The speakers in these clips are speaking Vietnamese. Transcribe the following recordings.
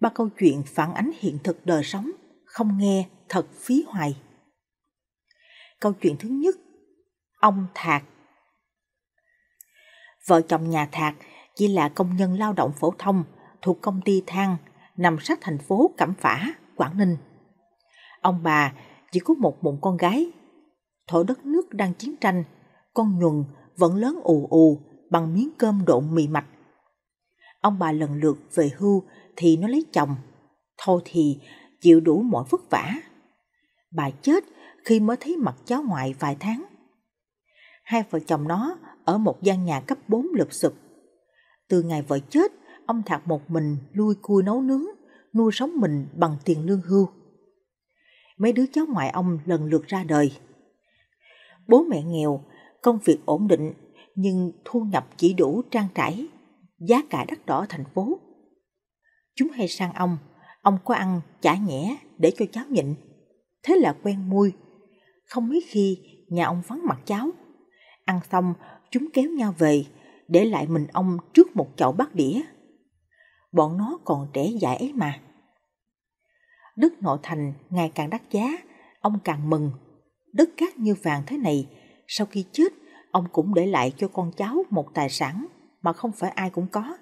ba câu chuyện phản ánh hiện thực đời sống, không nghe thật phí hoài. Câu chuyện thứ nhất, ông Thạc. Vợ chồng nhà Thạc chỉ là công nhân lao động phổ thông thuộc công ty Thang, nằm sát thành phố Cẩm Phả, Quảng Ninh. Ông bà chỉ có một mụn con gái. Thổ đất nước đang chiến tranh, con nhuần vẫn lớn ù ù bằng miếng cơm độn mì mạch ông bà lần lượt về hưu thì nó lấy chồng. Thôi thì chịu đủ mọi vất vả. Bà chết khi mới thấy mặt cháu ngoại vài tháng. Hai vợ chồng nó ở một gian nhà cấp 4 lụp sụp. Từ ngày vợ chết, ông Thạc một mình lui cui nấu nướng, nuôi sống mình bằng tiền lương hưu. Mấy đứa cháu ngoại ông lần lượt ra đời. Bố mẹ nghèo, công việc ổn định nhưng thu nhập chỉ đủ trang trải giá cả đắt đỏ thành phố. Chúng hay sang ông, ông có ăn chả nhẽ để cho cháu nhịn. Thế là quen mui. Không mấy khi nhà ông vắng mặt cháu. Ăn xong, chúng kéo nhau về, để lại mình ông trước một chậu bát đĩa. Bọn nó còn trẻ dại ấy mà. Đất nội thành ngày càng đắt giá, ông càng mừng. Đất cát như vàng thế này, sau khi chết, ông cũng để lại cho con cháu một tài sản mà không phải ai cũng có.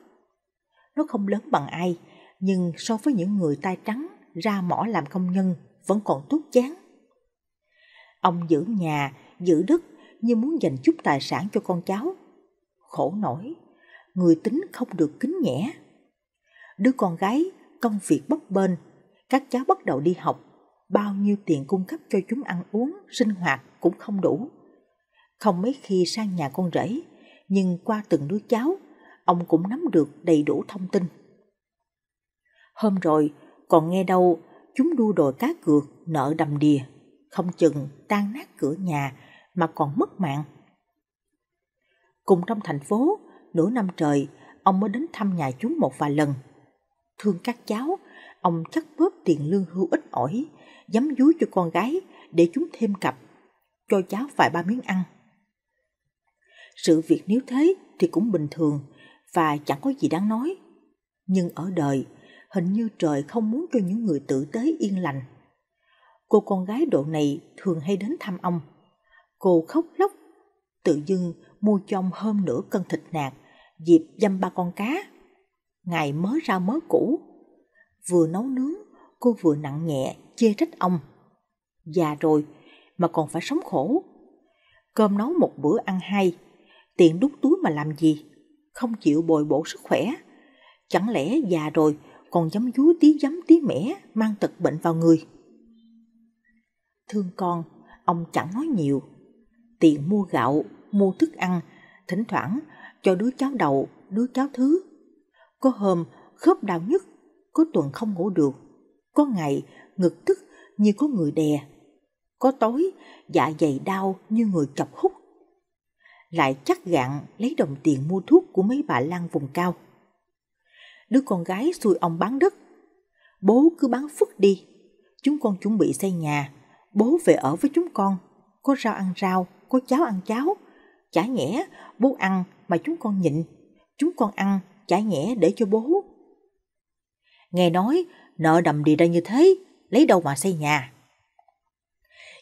Nó không lớn bằng ai, nhưng so với những người tay trắng ra mỏ làm công nhân vẫn còn tốt chán. Ông giữ nhà, giữ đất như muốn dành chút tài sản cho con cháu. Khổ nổi, người tính không được kính nhẽ. Đứa con gái, công việc bấp bên, các cháu bắt đầu đi học, bao nhiêu tiền cung cấp cho chúng ăn uống, sinh hoạt cũng không đủ. Không mấy khi sang nhà con rể, nhưng qua từng đứa cháu, ông cũng nắm được đầy đủ thông tin. Hôm rồi, còn nghe đâu chúng đua đòi cá cược nợ đầm đìa, không chừng tan nát cửa nhà mà còn mất mạng. Cùng trong thành phố, nửa năm trời, ông mới đến thăm nhà chúng một vài lần. Thương các cháu, ông chắc bóp tiền lương hưu ít ỏi, dám dúi cho con gái để chúng thêm cặp, cho cháu vài ba miếng ăn sự việc nếu thế thì cũng bình thường và chẳng có gì đáng nói. Nhưng ở đời, hình như trời không muốn cho những người tử tế yên lành. Cô con gái độ này thường hay đến thăm ông. Cô khóc lóc, tự dưng mua cho ông hơn nửa cân thịt nạc, dịp dăm ba con cá. Ngày mới ra mớ cũ, vừa nấu nướng, cô vừa nặng nhẹ chê trách ông. Già rồi mà còn phải sống khổ. Cơm nấu một bữa ăn hai tiền đút túi mà làm gì? Không chịu bồi bổ sức khỏe. Chẳng lẽ già rồi còn dám dúi tí dám tí mẻ mang tật bệnh vào người? Thương con, ông chẳng nói nhiều. Tiền mua gạo, mua thức ăn, thỉnh thoảng cho đứa cháu đầu, đứa cháu thứ. Có hôm khớp đau nhất, có tuần không ngủ được, có ngày ngực tức như có người đè, có tối dạ dày đau như người chọc hút lại chắc gạn lấy đồng tiền mua thuốc của mấy bà lang vùng cao. Đứa con gái xui ông bán đất. Bố cứ bán phức đi. Chúng con chuẩn bị xây nhà. Bố về ở với chúng con. Có rau ăn rau, có cháo ăn cháo. Chả nhẽ bố ăn mà chúng con nhịn. Chúng con ăn chả nhẽ để cho bố. Nghe nói nợ đầm đi ra như thế, lấy đâu mà xây nhà.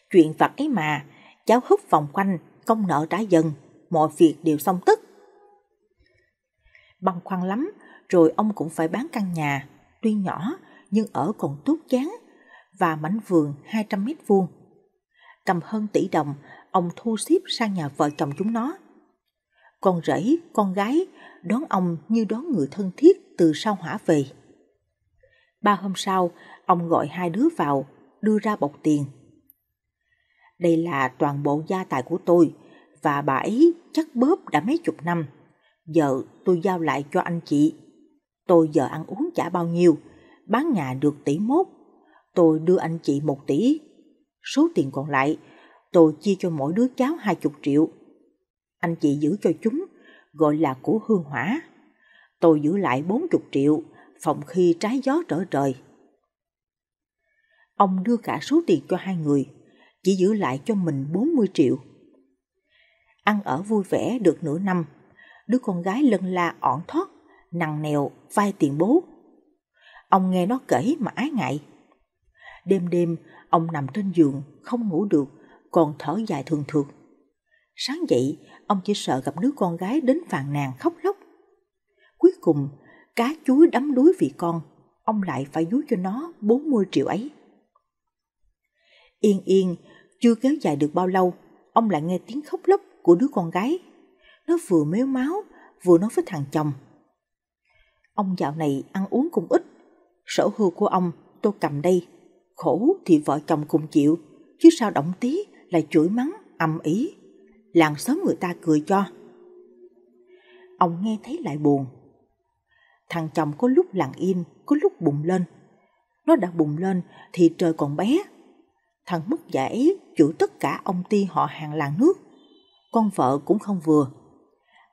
Chuyện vặt ấy mà, cháu húp vòng quanh, công nợ trả dần, mọi việc đều xong tất Băng khoăn lắm, rồi ông cũng phải bán căn nhà, tuy nhỏ nhưng ở còn tút chán, và mảnh vườn 200 mét vuông. Cầm hơn tỷ đồng, ông thu xếp sang nhà vợ chồng chúng nó. Con rể, con gái đón ông như đón người thân thiết từ sau hỏa về. Ba hôm sau, ông gọi hai đứa vào, đưa ra bọc tiền. Đây là toàn bộ gia tài của tôi, và bà ấy chắc bóp đã mấy chục năm. Giờ tôi giao lại cho anh chị. Tôi giờ ăn uống chả bao nhiêu, bán nhà được tỷ mốt. Tôi đưa anh chị một tỷ. Số tiền còn lại, tôi chia cho mỗi đứa cháu hai chục triệu. Anh chị giữ cho chúng, gọi là của hương hỏa. Tôi giữ lại bốn chục triệu, phòng khi trái gió trở trời. Ông đưa cả số tiền cho hai người, chỉ giữ lại cho mình bốn mươi triệu ăn ở vui vẻ được nửa năm. Đứa con gái lân la ỏn thoát, nằng nèo, vai tiền bố. Ông nghe nó kể mà ái ngại. Đêm đêm, ông nằm trên giường, không ngủ được, còn thở dài thường thường. Sáng dậy, ông chỉ sợ gặp đứa con gái đến phàn nàn khóc lóc. Cuối cùng, cá chuối đắm đuối vì con, ông lại phải dúi cho nó 40 triệu ấy. Yên yên, chưa kéo dài được bao lâu, ông lại nghe tiếng khóc lóc của đứa con gái. Nó vừa méo máu, vừa nói với thằng chồng. Ông dạo này ăn uống cũng ít, sở hư của ông tôi cầm đây. Khổ thì vợ chồng cùng chịu, chứ sao động tí là chửi mắng, ầm ý. Làng xóm người ta cười cho. Ông nghe thấy lại buồn. Thằng chồng có lúc lặng im, có lúc bùng lên. Nó đã bùng lên thì trời còn bé. Thằng mất dạy chủ tất cả ông ti họ hàng làng nước con vợ cũng không vừa.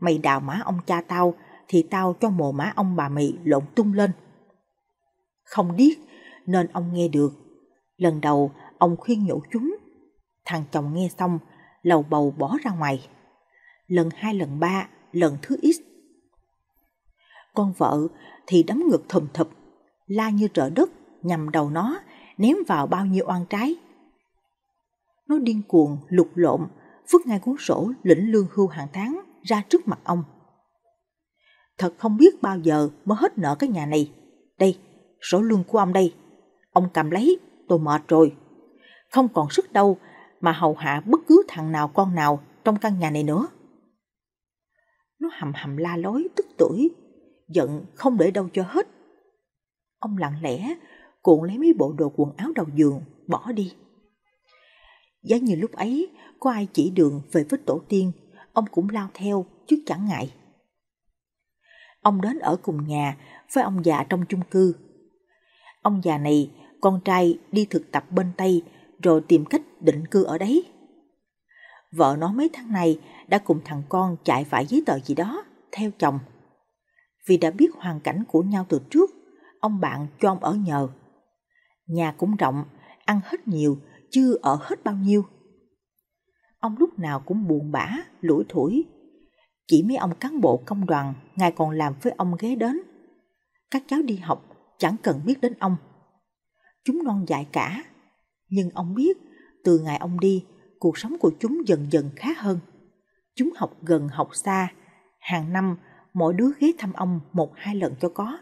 Mày đào má ông cha tao thì tao cho mồ má ông bà mày lộn tung lên. Không điếc nên ông nghe được. Lần đầu ông khuyên nhủ chúng. Thằng chồng nghe xong lầu bầu bỏ ra ngoài. Lần hai lần ba, lần thứ ít. Con vợ thì đấm ngực thùm thụp, la như trợ đất, nhằm đầu nó, ném vào bao nhiêu oan trái. Nó điên cuồng, lục lộn, vứt ngay cuốn sổ lĩnh lương hưu hàng tháng ra trước mặt ông. Thật không biết bao giờ mới hết nợ cái nhà này. Đây, sổ lương của ông đây. Ông cầm lấy, tôi mệt rồi. Không còn sức đâu mà hầu hạ bất cứ thằng nào con nào trong căn nhà này nữa. Nó hầm hầm la lối tức tuổi, giận không để đâu cho hết. Ông lặng lẽ cuộn lấy mấy bộ đồ quần áo đầu giường, bỏ đi. Giá như lúc ấy có ai chỉ đường về với tổ tiên, ông cũng lao theo chứ chẳng ngại. Ông đến ở cùng nhà với ông già trong chung cư. Ông già này, con trai đi thực tập bên Tây rồi tìm cách định cư ở đấy. Vợ nó mấy tháng này đã cùng thằng con chạy phải giấy tờ gì đó, theo chồng. Vì đã biết hoàn cảnh của nhau từ trước, ông bạn cho ông ở nhờ. Nhà cũng rộng, ăn hết nhiều chưa ở hết bao nhiêu. Ông lúc nào cũng buồn bã, lủi thủi. Chỉ mấy ông cán bộ công đoàn, ngài còn làm với ông ghé đến. Các cháu đi học chẳng cần biết đến ông. Chúng non dại cả, nhưng ông biết từ ngày ông đi, cuộc sống của chúng dần dần khá hơn. Chúng học gần học xa, hàng năm mỗi đứa ghé thăm ông một hai lần cho có.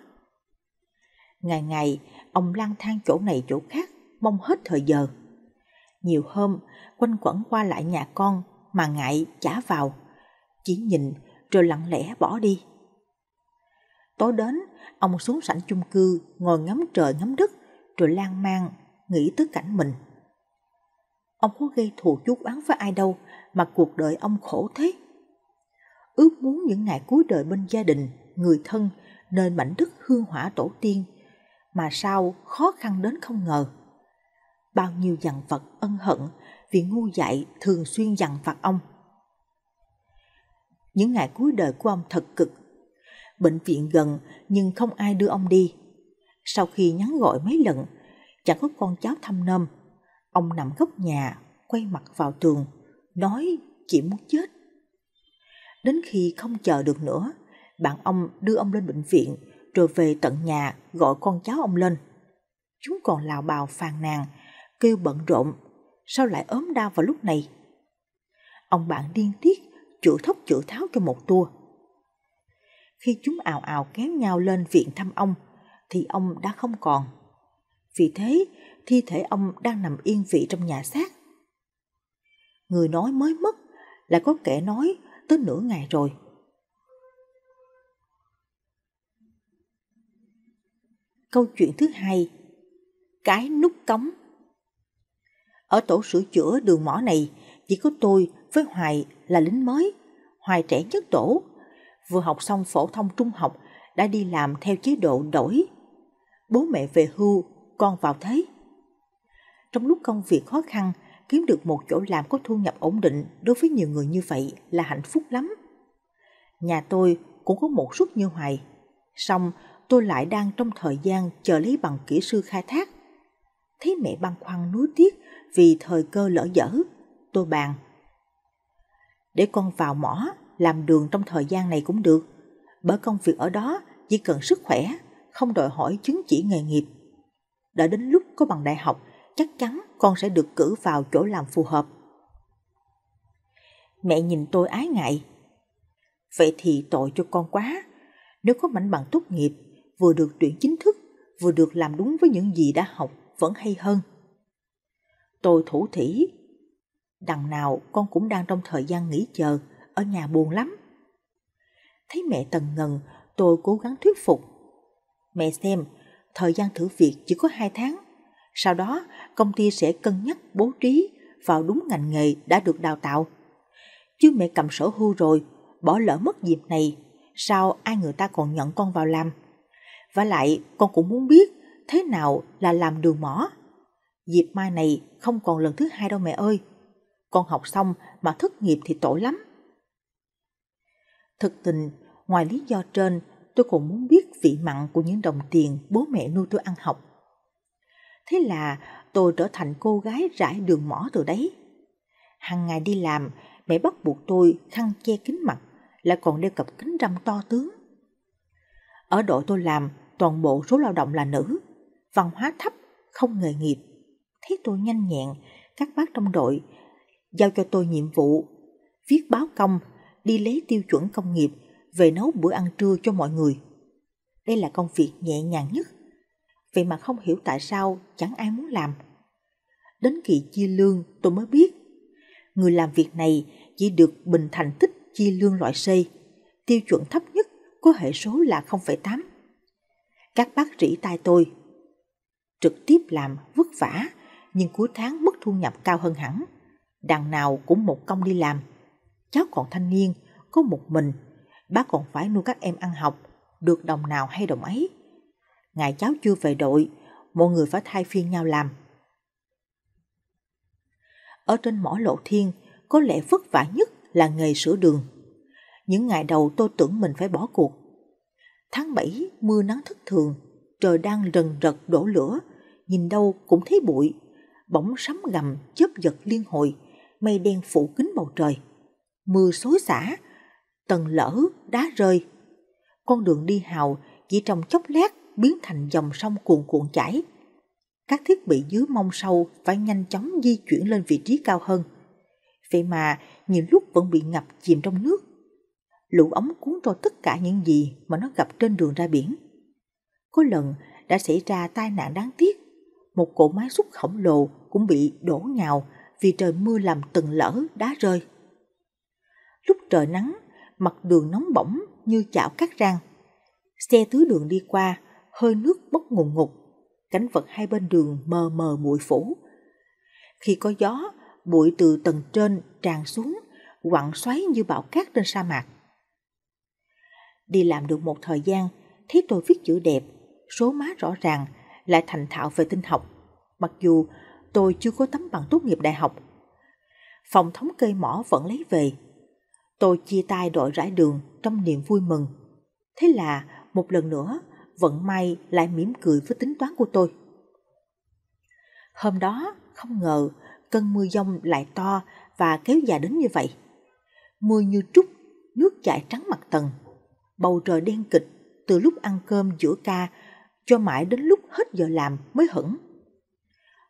Ngày ngày, ông lang thang chỗ này chỗ khác, mong hết thời giờ nhiều hôm quanh quẩn qua lại nhà con mà ngại chả vào, chỉ nhìn rồi lặng lẽ bỏ đi. Tối đến, ông xuống sảnh chung cư ngồi ngắm trời ngắm đất rồi lang mang nghĩ tới cảnh mình. Ông có gây thù chuốc oán với ai đâu mà cuộc đời ông khổ thế. Ước muốn những ngày cuối đời bên gia đình, người thân, nơi mảnh đất hương hỏa tổ tiên, mà sao khó khăn đến không ngờ bao nhiêu dằn vật ân hận vì ngu dại thường xuyên dằn vặt ông. Những ngày cuối đời của ông thật cực. Bệnh viện gần nhưng không ai đưa ông đi. Sau khi nhắn gọi mấy lần, chẳng có con cháu thăm nom. Ông nằm góc nhà, quay mặt vào tường, nói chỉ muốn chết. Đến khi không chờ được nữa, bạn ông đưa ông lên bệnh viện rồi về tận nhà gọi con cháu ông lên. Chúng còn lào bào phàn nàn kêu bận rộn, sao lại ốm đau vào lúc này? Ông bạn điên tiết, chữa thốc chữa tháo cho một tua. Khi chúng ào ào kéo nhau lên viện thăm ông, thì ông đã không còn. Vì thế, thi thể ông đang nằm yên vị trong nhà xác. Người nói mới mất, lại có kẻ nói tới nửa ngày rồi. Câu chuyện thứ hai, cái nút cống ở tổ sửa chữa đường mỏ này, chỉ có tôi với Hoài là lính mới. Hoài trẻ nhất tổ, vừa học xong phổ thông trung học đã đi làm theo chế độ đổi. Bố mẹ về hưu, con vào thế. Trong lúc công việc khó khăn, kiếm được một chỗ làm có thu nhập ổn định đối với nhiều người như vậy là hạnh phúc lắm. Nhà tôi cũng có một suất như hoài. Xong, tôi lại đang trong thời gian chờ lấy bằng kỹ sư khai thác thấy mẹ băn khoăn nuối tiếc vì thời cơ lỡ dở, tôi bàn. Để con vào mỏ, làm đường trong thời gian này cũng được, bởi công việc ở đó chỉ cần sức khỏe, không đòi hỏi chứng chỉ nghề nghiệp. Đợi đến lúc có bằng đại học, chắc chắn con sẽ được cử vào chỗ làm phù hợp. Mẹ nhìn tôi ái ngại. Vậy thì tội cho con quá. Nếu có mảnh bằng tốt nghiệp, vừa được tuyển chính thức, vừa được làm đúng với những gì đã học vẫn hay hơn. Tôi thủ thỉ, đằng nào con cũng đang trong thời gian nghỉ chờ, ở nhà buồn lắm. Thấy mẹ tần ngần, tôi cố gắng thuyết phục. Mẹ xem, thời gian thử việc chỉ có 2 tháng. Sau đó, công ty sẽ cân nhắc bố trí vào đúng ngành nghề đã được đào tạo. Chứ mẹ cầm sổ hưu rồi, bỏ lỡ mất dịp này, sao ai người ta còn nhận con vào làm? Và lại, con cũng muốn biết thế nào là làm đường mỏ. Dịp mai này không còn lần thứ hai đâu mẹ ơi. Con học xong mà thất nghiệp thì tội lắm. Thực tình, ngoài lý do trên, tôi cũng muốn biết vị mặn của những đồng tiền bố mẹ nuôi tôi ăn học. Thế là tôi trở thành cô gái rải đường mỏ từ đấy. Hàng ngày đi làm, mẹ bắt buộc tôi khăn che kính mặt, lại còn đeo cặp kính râm to tướng. Ở đội tôi làm, toàn bộ số lao động là nữ văn hóa thấp, không nghề nghiệp. Thấy tôi nhanh nhẹn, các bác trong đội giao cho tôi nhiệm vụ viết báo công, đi lấy tiêu chuẩn công nghiệp về nấu bữa ăn trưa cho mọi người. Đây là công việc nhẹ nhàng nhất. Vậy mà không hiểu tại sao chẳng ai muốn làm. Đến kỳ chia lương tôi mới biết. Người làm việc này chỉ được bình thành tích chia lương loại C. Tiêu chuẩn thấp nhất có hệ số là 0,8. Các bác rỉ tai tôi, trực tiếp làm vất vả, nhưng cuối tháng mức thu nhập cao hơn hẳn. Đằng nào cũng một công đi làm. Cháu còn thanh niên, có một mình, bác còn phải nuôi các em ăn học, được đồng nào hay đồng ấy. Ngày cháu chưa về đội, mọi người phải thay phiên nhau làm. Ở trên mỏ lộ thiên, có lẽ vất vả nhất là nghề sửa đường. Những ngày đầu tôi tưởng mình phải bỏ cuộc. Tháng 7, mưa nắng thất thường, trời đang rần rật đổ lửa, nhìn đâu cũng thấy bụi, bỗng sấm gầm chớp giật liên hồi, mây đen phủ kín bầu trời. Mưa xối xả, tầng lỡ, đá rơi. Con đường đi hào chỉ trong chốc lát biến thành dòng sông cuồn cuộn chảy. Các thiết bị dưới mông sâu phải nhanh chóng di chuyển lên vị trí cao hơn. Vậy mà nhiều lúc vẫn bị ngập chìm trong nước. Lũ ống cuốn trôi tất cả những gì mà nó gặp trên đường ra biển. Có lần đã xảy ra tai nạn đáng tiếc. Một cỗ máy xúc khổng lồ cũng bị đổ nhào vì trời mưa làm từng lỡ đá rơi. Lúc trời nắng, mặt đường nóng bỏng như chảo cắt răng. Xe tứ đường đi qua, hơi nước bốc ngùn ngục, cảnh vật hai bên đường mờ mờ bụi phủ. Khi có gió, bụi từ tầng trên tràn xuống, quặn xoáy như bão cát trên sa mạc. Đi làm được một thời gian, thấy tôi viết chữ đẹp số má rõ ràng, lại thành thạo về tinh học. Mặc dù tôi chưa có tấm bằng tốt nghiệp đại học. Phòng thống cây mỏ vẫn lấy về. Tôi chia tay đội rải đường trong niềm vui mừng. Thế là một lần nữa vận may lại mỉm cười với tính toán của tôi. Hôm đó không ngờ cơn mưa dông lại to và kéo dài đến như vậy. Mưa như trút, nước chảy trắng mặt tầng. Bầu trời đen kịch từ lúc ăn cơm giữa ca cho mãi đến lúc hết giờ làm mới hững.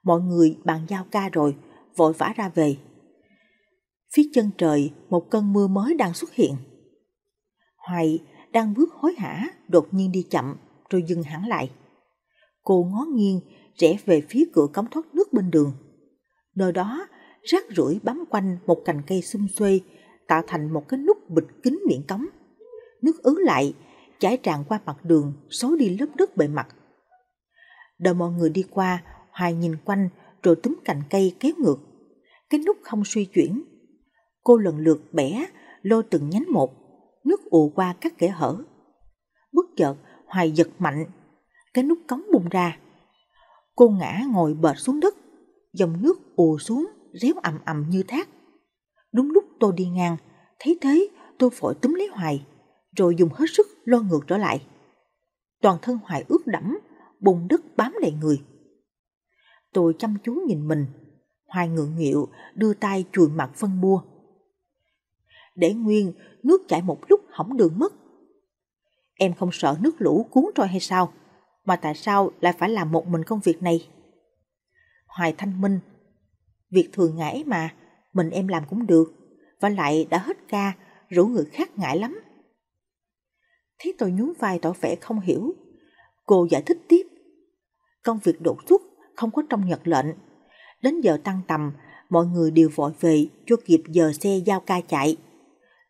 Mọi người bàn giao ca rồi, vội vã ra về. Phía chân trời, một cơn mưa mới đang xuất hiện. Hoài đang bước hối hả, đột nhiên đi chậm, rồi dừng hẳn lại. Cô ngó nghiêng, rẽ về phía cửa cống thoát nước bên đường. Nơi đó, rác rưởi bám quanh một cành cây xung xuê, tạo thành một cái nút bịch kín miệng cống. Nước ứ lại, chảy tràn qua mặt đường, xối đi lớp đất bề mặt. Đợi mọi người đi qua, Hoài nhìn quanh rồi túm cành cây kéo ngược. Cái nút không suy chuyển. Cô lần lượt bẻ, lôi từng nhánh một, nước ùa qua các kẽ hở. Bất chợt, Hoài giật mạnh, cái nút cống bung ra. Cô ngã ngồi bệt xuống đất, dòng nước ùa xuống, réo ầm ầm như thác. Đúng lúc tôi đi ngang, thấy thế tôi phổi túm lấy Hoài, rồi dùng hết sức lôi ngược trở lại. Toàn thân hoài ướt đẫm, bùn đất bám đầy người. Tôi chăm chú nhìn mình, hoài ngượng nghịu đưa tay chùi mặt phân bua. Để nguyên, nước chảy một lúc hỏng đường mất. Em không sợ nước lũ cuốn trôi hay sao? Mà tại sao lại phải làm một mình công việc này? Hoài thanh minh, việc thường ngãi mà, mình em làm cũng được. Và lại đã hết ca, rủ người khác ngại lắm. Thấy tôi nhún vai tỏ vẻ không hiểu. Cô giải thích tiếp. Công việc đột xuất không có trong nhật lệnh. Đến giờ tăng tầm, mọi người đều vội về cho kịp giờ xe giao ca chạy.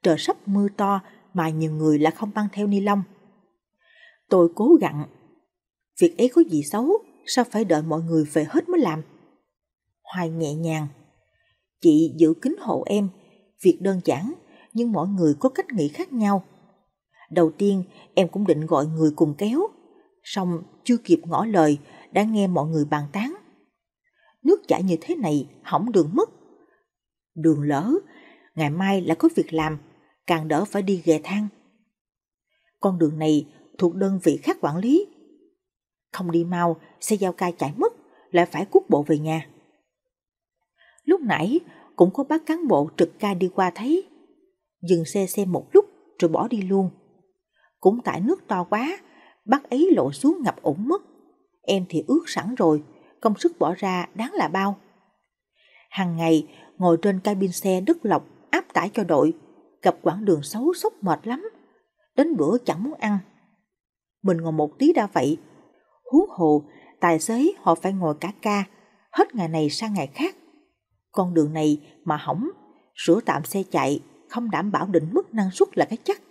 Trời sắp mưa to mà nhiều người lại không mang theo ni lông. Tôi cố gắng. Việc ấy có gì xấu, sao phải đợi mọi người về hết mới làm? Hoài nhẹ nhàng. Chị giữ kính hộ em, việc đơn giản, nhưng mỗi người có cách nghĩ khác nhau. Đầu tiên, em cũng định gọi người cùng kéo. Xong chưa kịp ngỏ lời, đã nghe mọi người bàn tán. Nước chảy như thế này, hỏng đường mất. Đường lỡ, ngày mai lại có việc làm, càng đỡ phải đi ghè thang. Con đường này thuộc đơn vị khác quản lý. Không đi mau, xe giao ca chạy mất, lại phải cút bộ về nhà. Lúc nãy, cũng có bác cán bộ trực ca đi qua thấy. Dừng xe xem một lúc rồi bỏ đi luôn cũng tại nước to quá, bắt ấy lộ xuống ngập ủng mất. Em thì ướt sẵn rồi, công sức bỏ ra đáng là bao. Hàng ngày, ngồi trên cabin xe đứt lọc áp tải cho đội, gặp quãng đường xấu sốc mệt lắm, đến bữa chẳng muốn ăn. Mình ngồi một tí đã vậy, huống hồ, tài xế họ phải ngồi cả ca, hết ngày này sang ngày khác. Con đường này mà hỏng, sửa tạm xe chạy không đảm bảo định mức năng suất là cái chắc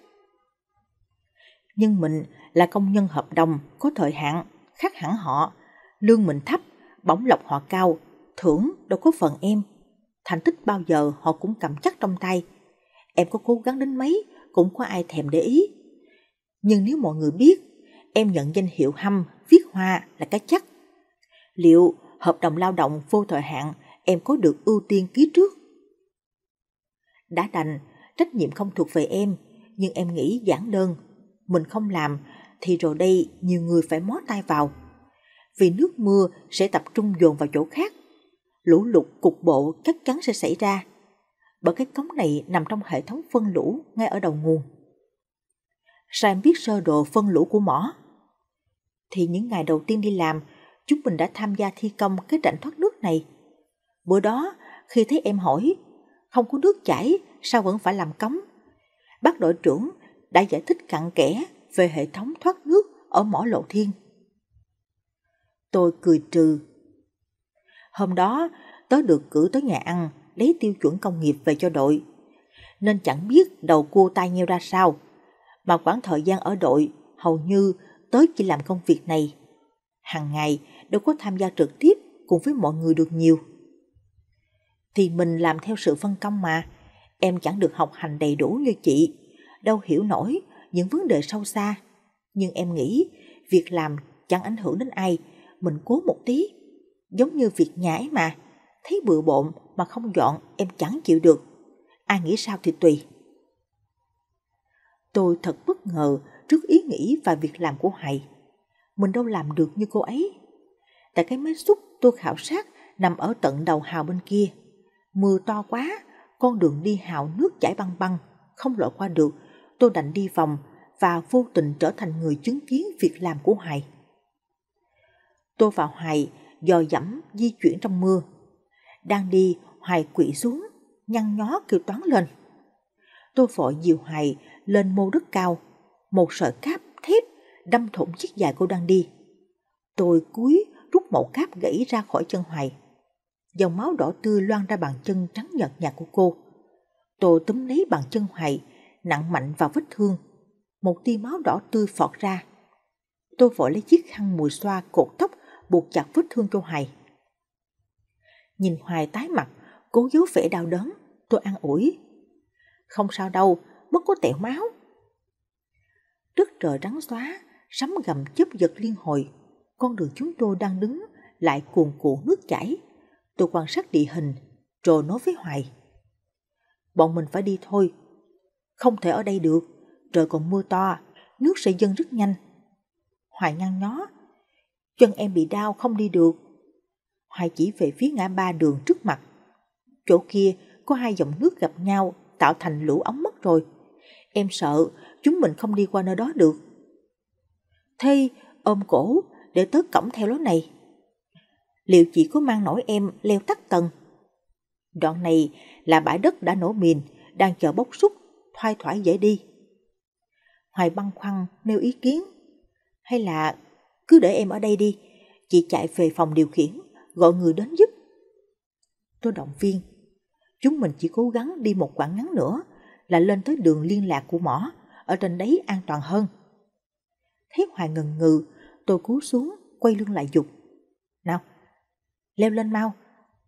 nhưng mình là công nhân hợp đồng có thời hạn, khác hẳn họ, lương mình thấp, bóng lọc họ cao, thưởng đâu có phần em. Thành tích bao giờ họ cũng cầm chắc trong tay. Em có cố gắng đến mấy cũng có ai thèm để ý. Nhưng nếu mọi người biết, em nhận danh hiệu hâm, viết hoa là cái chắc. Liệu hợp đồng lao động vô thời hạn em có được ưu tiên ký trước? Đã đành, trách nhiệm không thuộc về em, nhưng em nghĩ giản đơn mình không làm thì rồi đây nhiều người phải mó tay vào. Vì nước mưa sẽ tập trung dồn vào chỗ khác. Lũ lụt cục bộ chắc chắn sẽ xảy ra. Bởi cái cống này nằm trong hệ thống phân lũ ngay ở đầu nguồn. Sao em biết sơ đồ phân lũ của mỏ? Thì những ngày đầu tiên đi làm, chúng mình đã tham gia thi công cái rãnh thoát nước này. Bữa đó, khi thấy em hỏi, không có nước chảy, sao vẫn phải làm cống? Bác đội trưởng đã giải thích cặn kẽ về hệ thống thoát nước ở mỏ lộ thiên. Tôi cười trừ. Hôm đó, tớ được cử tới nhà ăn lấy tiêu chuẩn công nghiệp về cho đội, nên chẳng biết đầu cua tai nheo ra sao. Mà khoảng thời gian ở đội, hầu như tớ chỉ làm công việc này. Hàng ngày đều có tham gia trực tiếp cùng với mọi người được nhiều. Thì mình làm theo sự phân công mà, em chẳng được học hành đầy đủ như chị đâu hiểu nổi những vấn đề sâu xa. Nhưng em nghĩ việc làm chẳng ảnh hưởng đến ai, mình cố một tí. Giống như việc nhà ấy mà, thấy bừa bộn mà không dọn em chẳng chịu được. Ai nghĩ sao thì tùy. Tôi thật bất ngờ trước ý nghĩ và việc làm của Hải. Mình đâu làm được như cô ấy. Tại cái máy xúc tôi khảo sát nằm ở tận đầu hào bên kia. Mưa to quá, con đường đi hào nước chảy băng băng, không lội qua được tôi đành đi vòng và vô tình trở thành người chứng kiến việc làm của Hoài. Tôi vào Hoài dò dẫm di chuyển trong mưa. Đang đi, Hoài quỵ xuống, nhăn nhó kêu toán lên. Tôi vội dìu Hoài lên mô đất cao, một sợi cáp thép đâm thủng chiếc giày cô đang đi. Tôi cúi rút mẫu cáp gãy ra khỏi chân Hoài. Dòng máu đỏ tươi loang ra bàn chân trắng nhợt nhạt của cô. Tôi túm lấy bàn chân Hoài, nặng mạnh vào vết thương. Một tia máu đỏ tươi phọt ra. Tôi vội lấy chiếc khăn mùi xoa cột tóc buộc chặt vết thương cho Hoài. Nhìn Hoài tái mặt, cố giấu vẻ đau đớn, tôi an ủi. Không sao đâu, mất có tẹo máu. Đất trời trắng xóa, sấm gầm chớp giật liên hồi, con đường chúng tôi đang đứng lại cuồn cuộn nước chảy. Tôi quan sát địa hình, rồi nói với Hoài. Bọn mình phải đi thôi, không thể ở đây được, trời còn mưa to, nước sẽ dâng rất nhanh. Hoài nhăn nhó, chân em bị đau không đi được. Hoài chỉ về phía ngã ba đường trước mặt. Chỗ kia có hai dòng nước gặp nhau tạo thành lũ ống mất rồi. Em sợ chúng mình không đi qua nơi đó được. Thế ôm cổ để tớ cổng theo lối này. Liệu chị có mang nổi em leo tắt tầng? Đoạn này là bãi đất đã nổ mìn, đang chờ bốc xúc thoai thoải dễ đi. Hoài băn khoăn nêu ý kiến, hay là cứ để em ở đây đi, chị chạy về phòng điều khiển, gọi người đến giúp. Tôi động viên, chúng mình chỉ cố gắng đi một quãng ngắn nữa là lên tới đường liên lạc của mỏ, ở trên đấy an toàn hơn. Thấy Hoài ngần ngừ, tôi cú xuống, quay lưng lại dục. Nào, leo lên mau,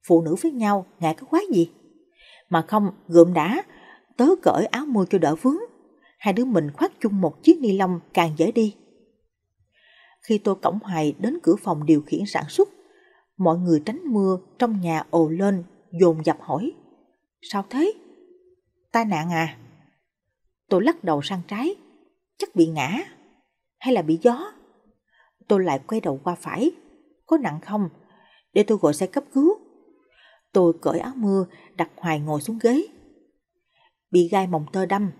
phụ nữ với nhau ngại có quá gì? Mà không, gượm đã, tớ cởi áo mưa cho đỡ vướng. Hai đứa mình khoác chung một chiếc ni lông càng dễ đi. Khi tôi Cổng Hoài đến cửa phòng điều khiển sản xuất, mọi người tránh mưa trong nhà ồ lên, dồn dập hỏi. Sao thế? Tai nạn à? Tôi lắc đầu sang trái, chắc bị ngã, hay là bị gió? Tôi lại quay đầu qua phải, có nặng không? Để tôi gọi xe cấp cứu. Tôi cởi áo mưa, đặt Hoài ngồi xuống ghế bị gai mồng tơ đâm.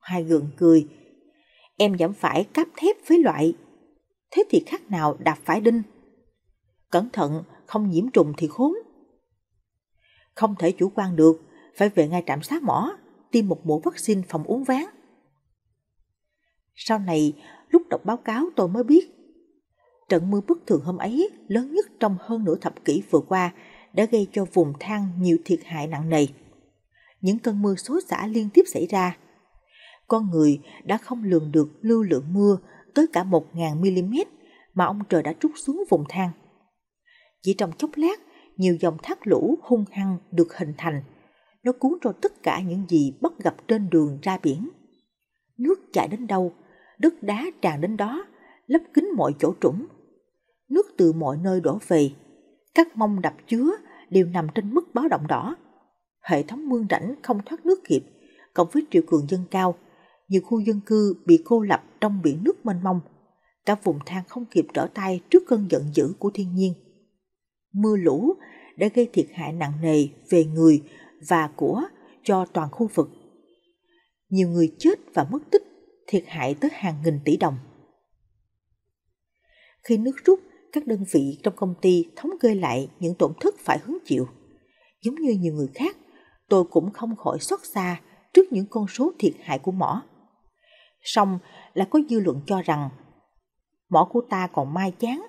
Hai gượng cười, em giảm phải cắp thép với loại, thế thì khác nào đạp phải đinh. Cẩn thận, không nhiễm trùng thì khốn. Không thể chủ quan được, phải về ngay trạm xá mỏ, tiêm một mũi vaccine phòng uống ván. Sau này, lúc đọc báo cáo tôi mới biết, trận mưa bất thường hôm ấy lớn nhất trong hơn nửa thập kỷ vừa qua đã gây cho vùng thang nhiều thiệt hại nặng nề những cơn mưa xối xả liên tiếp xảy ra. Con người đã không lường được lưu lượng mưa tới cả 1.000mm mà ông trời đã trút xuống vùng thang. Chỉ trong chốc lát, nhiều dòng thác lũ hung hăng được hình thành. Nó cuốn trôi tất cả những gì bắt gặp trên đường ra biển. Nước chảy đến đâu, đất đá tràn đến đó, lấp kín mọi chỗ trũng. Nước từ mọi nơi đổ về, các mông đập chứa đều nằm trên mức báo động đỏ hệ thống mương rãnh không thoát nước kịp, cộng với triệu cường dân cao, nhiều khu dân cư bị cô lập trong biển nước mênh mông. Cả vùng thang không kịp trở tay trước cơn giận dữ của thiên nhiên. Mưa lũ đã gây thiệt hại nặng nề về người và của cho toàn khu vực. Nhiều người chết và mất tích, thiệt hại tới hàng nghìn tỷ đồng. Khi nước rút, các đơn vị trong công ty thống kê lại những tổn thất phải hứng chịu. Giống như nhiều người khác, tôi cũng không khỏi xót xa trước những con số thiệt hại của mỏ. Song là có dư luận cho rằng mỏ của ta còn mai chán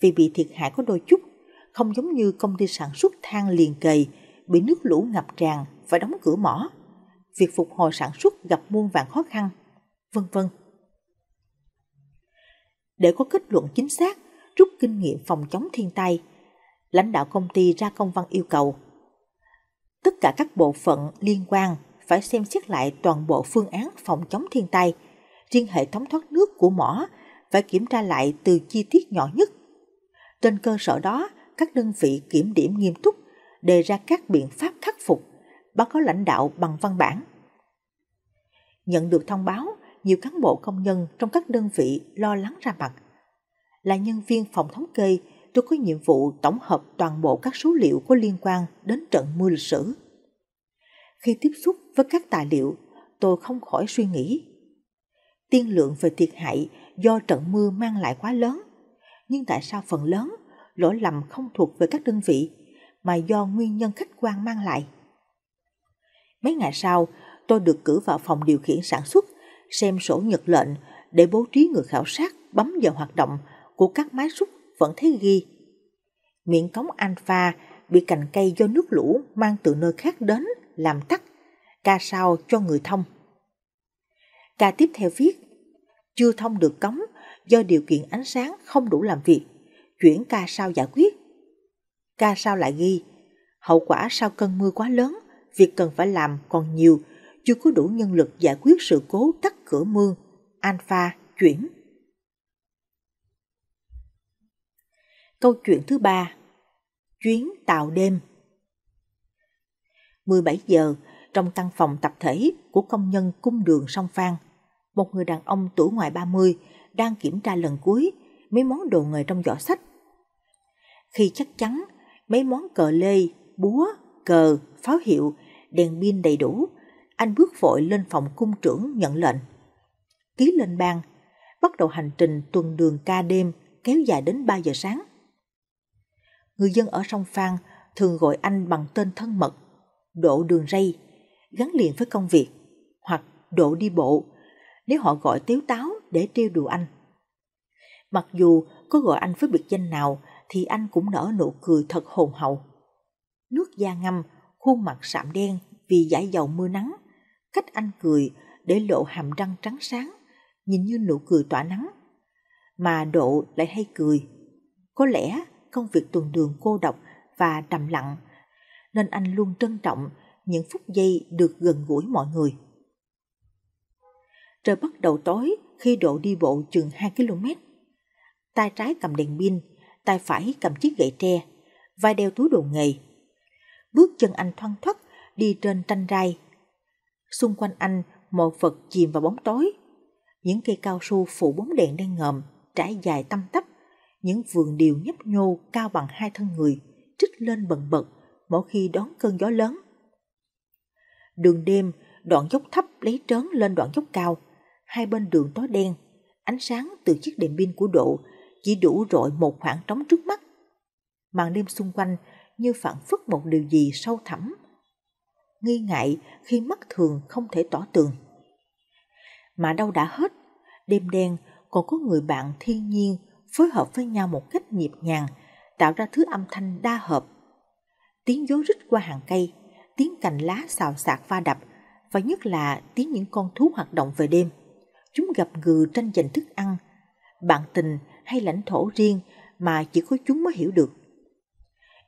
vì bị thiệt hại có đôi chút, không giống như công ty sản xuất than liền kề bị nước lũ ngập tràn phải đóng cửa mỏ. Việc phục hồi sản xuất gặp muôn vạn khó khăn, vân vân. Để có kết luận chính xác, rút kinh nghiệm phòng chống thiên tai, lãnh đạo công ty ra công văn yêu cầu tất cả các bộ phận liên quan phải xem xét lại toàn bộ phương án phòng chống thiên tai. Riêng hệ thống thoát nước của mỏ phải kiểm tra lại từ chi tiết nhỏ nhất. Trên cơ sở đó, các đơn vị kiểm điểm nghiêm túc đề ra các biện pháp khắc phục, báo cáo lãnh đạo bằng văn bản. Nhận được thông báo, nhiều cán bộ công nhân trong các đơn vị lo lắng ra mặt. Là nhân viên phòng thống kê tôi có nhiệm vụ tổng hợp toàn bộ các số liệu có liên quan đến trận mưa lịch sử. Khi tiếp xúc với các tài liệu, tôi không khỏi suy nghĩ. Tiên lượng về thiệt hại do trận mưa mang lại quá lớn, nhưng tại sao phần lớn lỗi lầm không thuộc về các đơn vị mà do nguyên nhân khách quan mang lại? Mấy ngày sau, tôi được cử vào phòng điều khiển sản xuất xem sổ nhật lệnh để bố trí người khảo sát bấm vào hoạt động của các máy xúc vẫn thấy ghi. Miệng cống Alpha bị cành cây do nước lũ mang từ nơi khác đến làm tắt, ca sao cho người thông. Ca tiếp theo viết, chưa thông được cống do điều kiện ánh sáng không đủ làm việc, chuyển ca sao giải quyết. Ca sao lại ghi, hậu quả sau cơn mưa quá lớn, việc cần phải làm còn nhiều, chưa có đủ nhân lực giải quyết sự cố tắt cửa mương, alpha chuyển Câu chuyện thứ ba Chuyến tàu đêm 17 giờ, trong căn phòng tập thể của công nhân cung đường sông phan, một người đàn ông tuổi ngoài 30 đang kiểm tra lần cuối mấy món đồ nghề trong giỏ sách. Khi chắc chắn mấy món cờ lê, búa, cờ, pháo hiệu, đèn pin đầy đủ, anh bước vội lên phòng cung trưởng nhận lệnh. Ký lên bàn, bắt đầu hành trình tuần đường ca đêm kéo dài đến 3 giờ sáng người dân ở sông Phan thường gọi anh bằng tên thân mật, đổ đường ray, gắn liền với công việc, hoặc đổ đi bộ, nếu họ gọi tiếu táo để trêu đùa anh. Mặc dù có gọi anh với biệt danh nào thì anh cũng nở nụ cười thật hồn hậu. Nước da ngâm, khuôn mặt sạm đen vì giải dầu mưa nắng, cách anh cười để lộ hàm răng trắng sáng, nhìn như nụ cười tỏa nắng. Mà Độ lại hay cười. Có lẽ công việc tuần đường cô độc và trầm lặng, nên anh luôn trân trọng những phút giây được gần gũi mọi người. Trời bắt đầu tối khi độ đi bộ chừng 2 km. Tay trái cầm đèn pin, tay phải cầm chiếc gậy tre, vai đeo túi đồ nghề. Bước chân anh thoăn thoắt đi trên tranh rai. Xung quanh anh mọi vật chìm vào bóng tối. Những cây cao su phủ bóng đèn đen ngòm trải dài tăm tắp những vườn điều nhấp nhô cao bằng hai thân người, trích lên bần bật mỗi khi đón cơn gió lớn. Đường đêm, đoạn dốc thấp lấy trớn lên đoạn dốc cao, hai bên đường tối đen, ánh sáng từ chiếc đèn pin của độ chỉ đủ rọi một khoảng trống trước mắt. Màn đêm xung quanh như phản phất một điều gì sâu thẳm. Nghi ngại khi mắt thường không thể tỏ tường. Mà đâu đã hết, đêm đen còn có người bạn thiên nhiên phối hợp với nhau một cách nhịp nhàng, tạo ra thứ âm thanh đa hợp. Tiếng gió rít qua hàng cây, tiếng cành lá xào xạc va đập và nhất là tiếng những con thú hoạt động về đêm. Chúng gặp gừ tranh giành thức ăn, bạn tình hay lãnh thổ riêng mà chỉ có chúng mới hiểu được.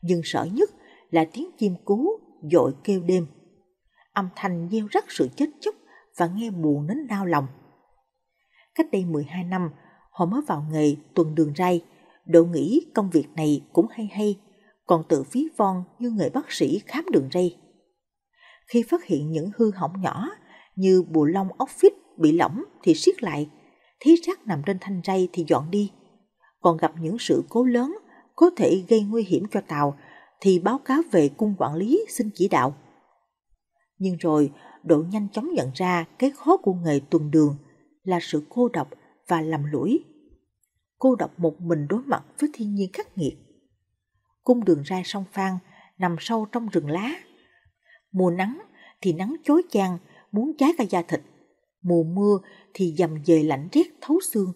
Nhưng sợ nhất là tiếng chim cú dội kêu đêm. Âm thanh gieo rắc sự chết chóc và nghe buồn đến đau lòng. Cách đây 12 năm, họ mới vào nghề tuần đường ray, độ nghĩ công việc này cũng hay hay, còn tự phí von như người bác sĩ khám đường ray. Khi phát hiện những hư hỏng nhỏ như bù lông ốc phít bị lỏng thì siết lại, thí rác nằm trên thanh ray thì dọn đi. Còn gặp những sự cố lớn có thể gây nguy hiểm cho tàu thì báo cáo về cung quản lý xin chỉ đạo. Nhưng rồi, độ nhanh chóng nhận ra cái khó của nghề tuần đường là sự cô độc và lầm lũi. Cô độc một mình đối mặt với thiên nhiên khắc nghiệt. Cung đường rai sông Phan nằm sâu trong rừng lá. Mùa nắng thì nắng chói chang muốn cháy cả da thịt. Mùa mưa thì dầm về lạnh rét thấu xương.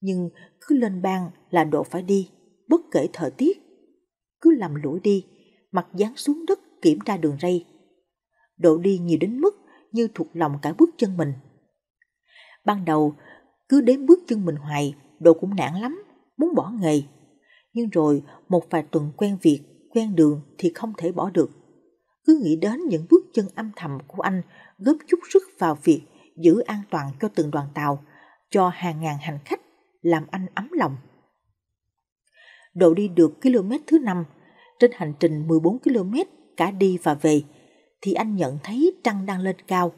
Nhưng cứ lên bang là độ phải đi, bất kể thời tiết. Cứ làm lũi đi, mặt dán xuống đất kiểm tra đường ray. Độ đi nhiều đến mức như thuộc lòng cả bước chân mình. Ban đầu, cứ đến bước chân mình hoài, đồ cũng nản lắm, muốn bỏ nghề. Nhưng rồi một vài tuần quen việc, quen đường thì không thể bỏ được. Cứ nghĩ đến những bước chân âm thầm của anh góp chút sức vào việc giữ an toàn cho từng đoàn tàu, cho hàng ngàn hành khách, làm anh ấm lòng. Độ đi được km thứ năm trên hành trình 14 km cả đi và về, thì anh nhận thấy trăng đang lên cao.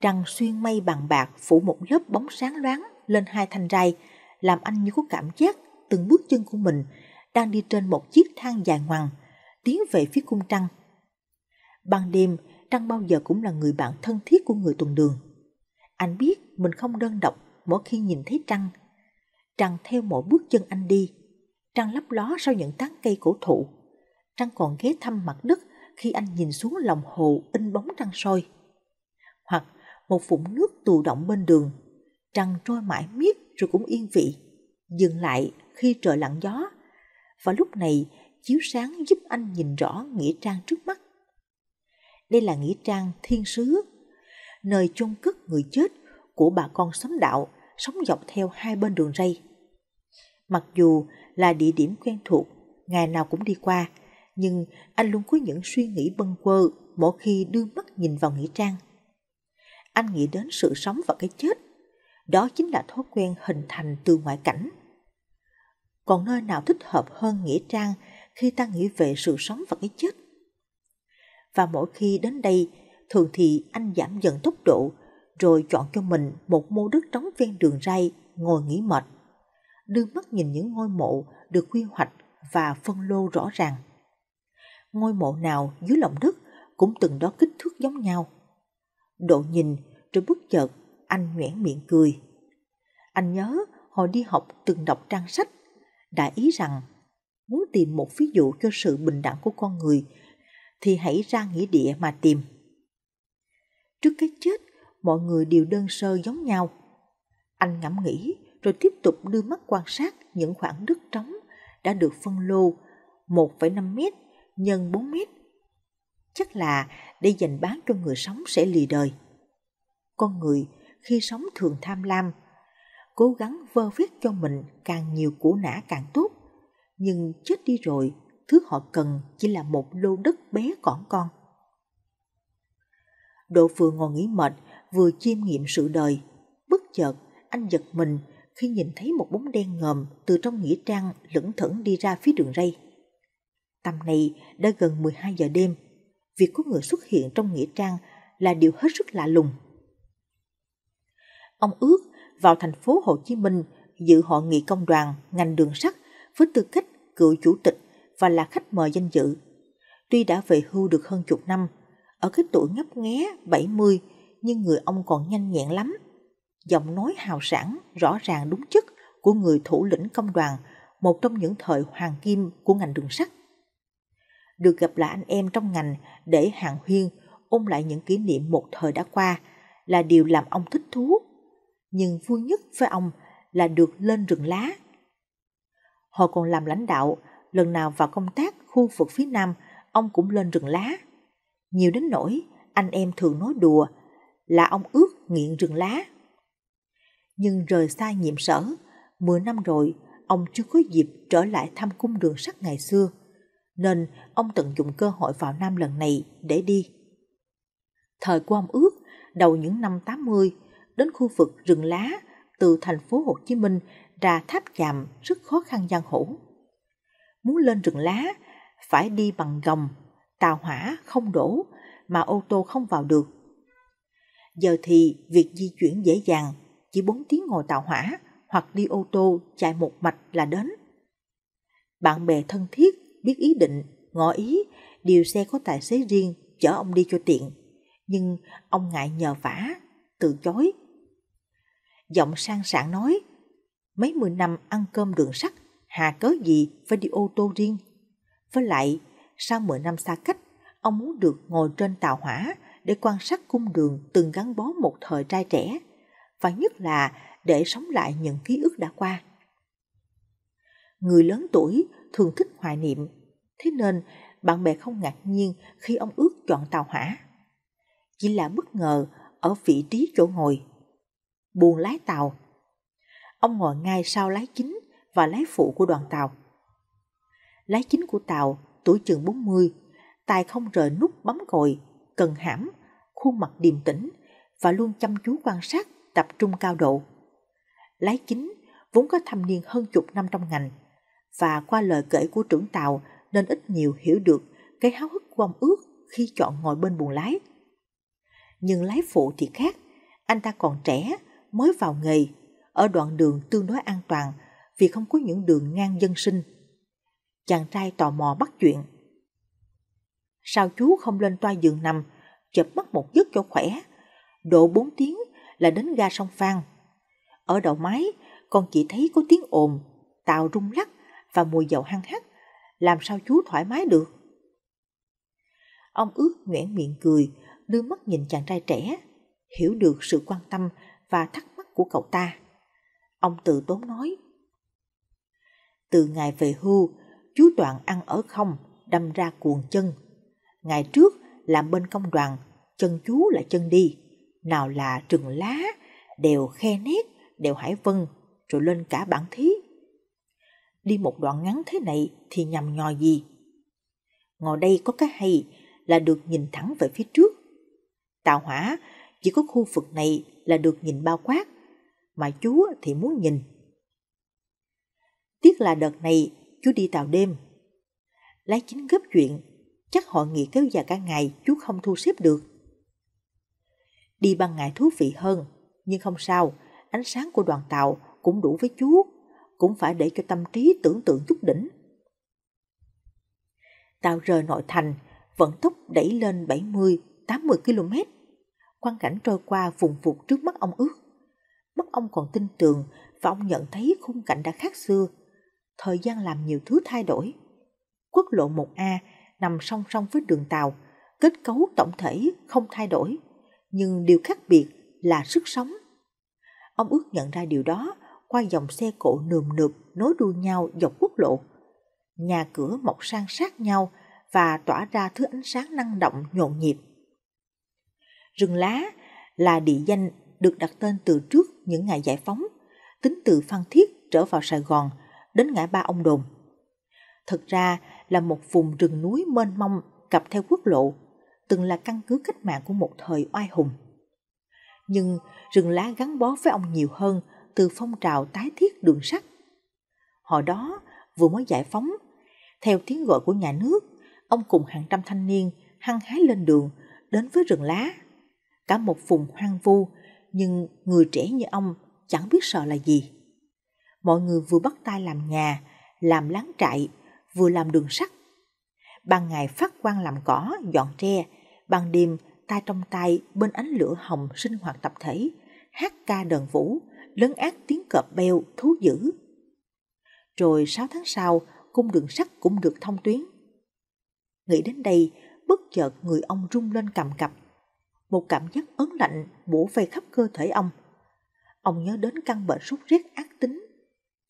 Trăng xuyên mây bằng bạc phủ một lớp bóng sáng loáng lên hai thanh ray, làm anh như có cảm giác từng bước chân của mình đang đi trên một chiếc thang dài ngoằng, tiến về phía cung trăng. Ban đêm, trăng bao giờ cũng là người bạn thân thiết của người tuần đường. Anh biết mình không đơn độc mỗi khi nhìn thấy trăng. Trăng theo mỗi bước chân anh đi, trăng lấp ló sau những tán cây cổ thụ. Trăng còn ghé thăm mặt đất khi anh nhìn xuống lòng hồ in bóng trăng soi. Hoặc một vũng nước tù động bên đường trăng trôi mãi miết rồi cũng yên vị, dừng lại khi trời lặng gió. Và lúc này, chiếu sáng giúp anh nhìn rõ nghĩa trang trước mắt. Đây là nghĩa trang thiên sứ, nơi chôn cất người chết của bà con xóm đạo sống dọc theo hai bên đường ray. Mặc dù là địa điểm quen thuộc, ngày nào cũng đi qua, nhưng anh luôn có những suy nghĩ bâng quơ mỗi khi đưa mắt nhìn vào nghĩa trang. Anh nghĩ đến sự sống và cái chết, đó chính là thói quen hình thành từ ngoại cảnh. Còn nơi nào thích hợp hơn nghĩa trang khi ta nghĩ về sự sống và cái chết? Và mỗi khi đến đây, thường thì anh giảm dần tốc độ, rồi chọn cho mình một mô đất trống ven đường ray, ngồi nghỉ mệt. Đưa mắt nhìn những ngôi mộ được quy hoạch và phân lô rõ ràng. Ngôi mộ nào dưới lòng đất cũng từng đó kích thước giống nhau. Độ nhìn rồi bất chợt anh nhoẻn miệng cười. Anh nhớ hồi đi học từng đọc trang sách, đã ý rằng muốn tìm một ví dụ cho sự bình đẳng của con người thì hãy ra nghĩa địa mà tìm. Trước cái chết, mọi người đều đơn sơ giống nhau. Anh ngẫm nghĩ rồi tiếp tục đưa mắt quan sát những khoảng đất trống đã được phân lô 1,5 mét nhân 4 mét. Chắc là để dành bán cho người sống sẽ lì đời. Con người khi sống thường tham lam cố gắng vơ vét cho mình càng nhiều của nã càng tốt nhưng chết đi rồi thứ họ cần chỉ là một lô đất bé cỏn con độ vừa ngồi nghỉ mệt vừa chiêm nghiệm sự đời bất chợt anh giật mình khi nhìn thấy một bóng đen ngòm từ trong nghĩa trang lững thững đi ra phía đường ray. Tầm này đã gần 12 giờ đêm, việc có người xuất hiện trong nghĩa trang là điều hết sức lạ lùng. Ông ước vào thành phố Hồ Chí Minh dự hội nghị công đoàn ngành đường sắt với tư cách cựu chủ tịch và là khách mời danh dự. Tuy đã về hưu được hơn chục năm, ở cái tuổi ngấp nghé 70 nhưng người ông còn nhanh nhẹn lắm. Giọng nói hào sản, rõ ràng đúng chất của người thủ lĩnh công đoàn, một trong những thời hoàng kim của ngành đường sắt. Được gặp lại anh em trong ngành để hàng huyên ôn lại những kỷ niệm một thời đã qua là điều làm ông thích thú nhưng vui nhất với ông là được lên rừng lá. Họ còn làm lãnh đạo, lần nào vào công tác khu vực phía Nam, ông cũng lên rừng lá. Nhiều đến nỗi anh em thường nói đùa là ông ước nghiện rừng lá. Nhưng rời xa nhiệm sở, 10 năm rồi ông chưa có dịp trở lại thăm cung đường sắt ngày xưa, nên ông tận dụng cơ hội vào Nam lần này để đi. Thời của ông ước, đầu những năm 80, đến khu vực rừng lá từ thành phố Hồ Chí Minh ra tháp chạm rất khó khăn gian khổ. Muốn lên rừng lá, phải đi bằng gồng, tàu hỏa không đổ mà ô tô không vào được. Giờ thì việc di chuyển dễ dàng, chỉ 4 tiếng ngồi tàu hỏa hoặc đi ô tô chạy một mạch là đến. Bạn bè thân thiết biết ý định, ngỏ ý, điều xe có tài xế riêng chở ông đi cho tiện. Nhưng ông ngại nhờ vả, từ chối giọng sang sảng nói mấy mươi năm ăn cơm đường sắt hà cớ gì phải đi ô tô riêng với lại sau mười năm xa cách ông muốn được ngồi trên tàu hỏa để quan sát cung đường từng gắn bó một thời trai trẻ và nhất là để sống lại những ký ức đã qua người lớn tuổi thường thích hoài niệm thế nên bạn bè không ngạc nhiên khi ông ước chọn tàu hỏa chỉ là bất ngờ ở vị trí chỗ ngồi buồn lái tàu. Ông ngồi ngay sau lái chính và lái phụ của đoàn tàu. Lái chính của tàu, tuổi chừng 40, tài không rời nút bấm còi, cần hãm, khuôn mặt điềm tĩnh và luôn chăm chú quan sát, tập trung cao độ. Lái chính vốn có thâm niên hơn chục năm trong ngành và qua lời kể của trưởng tàu nên ít nhiều hiểu được cái háo hức của ông ước khi chọn ngồi bên buồng lái. Nhưng lái phụ thì khác, anh ta còn trẻ, mới vào nghề, ở đoạn đường tương đối an toàn vì không có những đường ngang dân sinh. Chàng trai tò mò bắt chuyện. Sao chú không lên toa giường nằm, chợp mắt một giấc cho khỏe, độ 4 tiếng là đến ga sông Phan. Ở đầu máy, con chỉ thấy có tiếng ồn, tàu rung lắc và mùi dầu hăng hắc, làm sao chú thoải mái được. Ông ước nguyện miệng cười, đưa mắt nhìn chàng trai trẻ, hiểu được sự quan tâm và thắc mắc của cậu ta. Ông tự tốn nói. Từ ngày về hưu, chú Toàn ăn ở không, đâm ra cuồng chân. Ngày trước làm bên công đoàn, chân chú là chân đi. Nào là trừng lá, đều khe nét, đều hải vân, rồi lên cả bản thí. Đi một đoạn ngắn thế này thì nhằm nhò gì? Ngồi đây có cái hay là được nhìn thẳng về phía trước. Tào hỏa chỉ có khu vực này là được nhìn bao quát, mà chú thì muốn nhìn. Tiếc là đợt này chú đi tàu đêm. Lái chính gấp chuyện, chắc hội nghị kéo dài cả ngày chú không thu xếp được. Đi ban ngày thú vị hơn, nhưng không sao, ánh sáng của đoàn tàu cũng đủ với chú, cũng phải để cho tâm trí tưởng tượng chút đỉnh. Tàu rời nội thành, vận tốc đẩy lên 70-80 km Quan cảnh trôi qua vùng vụt trước mắt ông ước. Mắt ông còn tin tưởng và ông nhận thấy khung cảnh đã khác xưa. Thời gian làm nhiều thứ thay đổi. Quốc lộ 1A nằm song song với đường tàu, kết cấu tổng thể không thay đổi, nhưng điều khác biệt là sức sống. Ông ước nhận ra điều đó qua dòng xe cộ nườm nượp nối đuôi nhau dọc quốc lộ. Nhà cửa mọc sang sát nhau và tỏa ra thứ ánh sáng năng động nhộn nhịp. Rừng lá là địa danh được đặt tên từ trước những ngày giải phóng, tính từ Phan Thiết trở vào Sài Gòn đến ngã ba Ông Đồn. Thực ra là một vùng rừng núi mênh mông cặp theo quốc lộ, từng là căn cứ cách mạng của một thời oai hùng. Nhưng rừng lá gắn bó với ông nhiều hơn từ phong trào tái thiết đường sắt. Hồi đó vừa mới giải phóng, theo tiếng gọi của nhà nước, ông cùng hàng trăm thanh niên hăng hái lên đường đến với rừng lá cả một vùng hoang vu, nhưng người trẻ như ông chẳng biết sợ là gì. Mọi người vừa bắt tay làm nhà, làm láng trại, vừa làm đường sắt. Ban ngày phát quang làm cỏ, dọn tre, ban đêm tay trong tay bên ánh lửa hồng sinh hoạt tập thể, hát ca đờn vũ, lớn ác tiếng cọp beo, thú dữ. Rồi 6 tháng sau, cung đường sắt cũng được thông tuyến. Nghĩ đến đây, bất chợt người ông rung lên cầm cập một cảm giác ớn lạnh bủa vây khắp cơ thể ông. Ông nhớ đến căn bệnh sốt rét ác tính.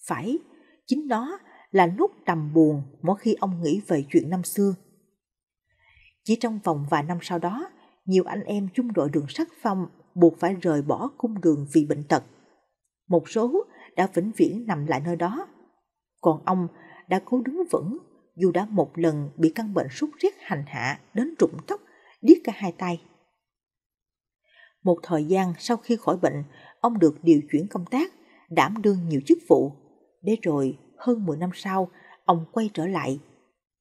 Phải, chính nó là nút trầm buồn mỗi khi ông nghĩ về chuyện năm xưa. Chỉ trong vòng vài năm sau đó, nhiều anh em chung đội đường sắt phong buộc phải rời bỏ cung đường vì bệnh tật. Một số đã vĩnh viễn nằm lại nơi đó. Còn ông đã cố đứng vững dù đã một lần bị căn bệnh sốt rét hành hạ đến rụng tóc, điếc cả hai tay. Một thời gian sau khi khỏi bệnh, ông được điều chuyển công tác, đảm đương nhiều chức vụ. Để rồi, hơn 10 năm sau, ông quay trở lại.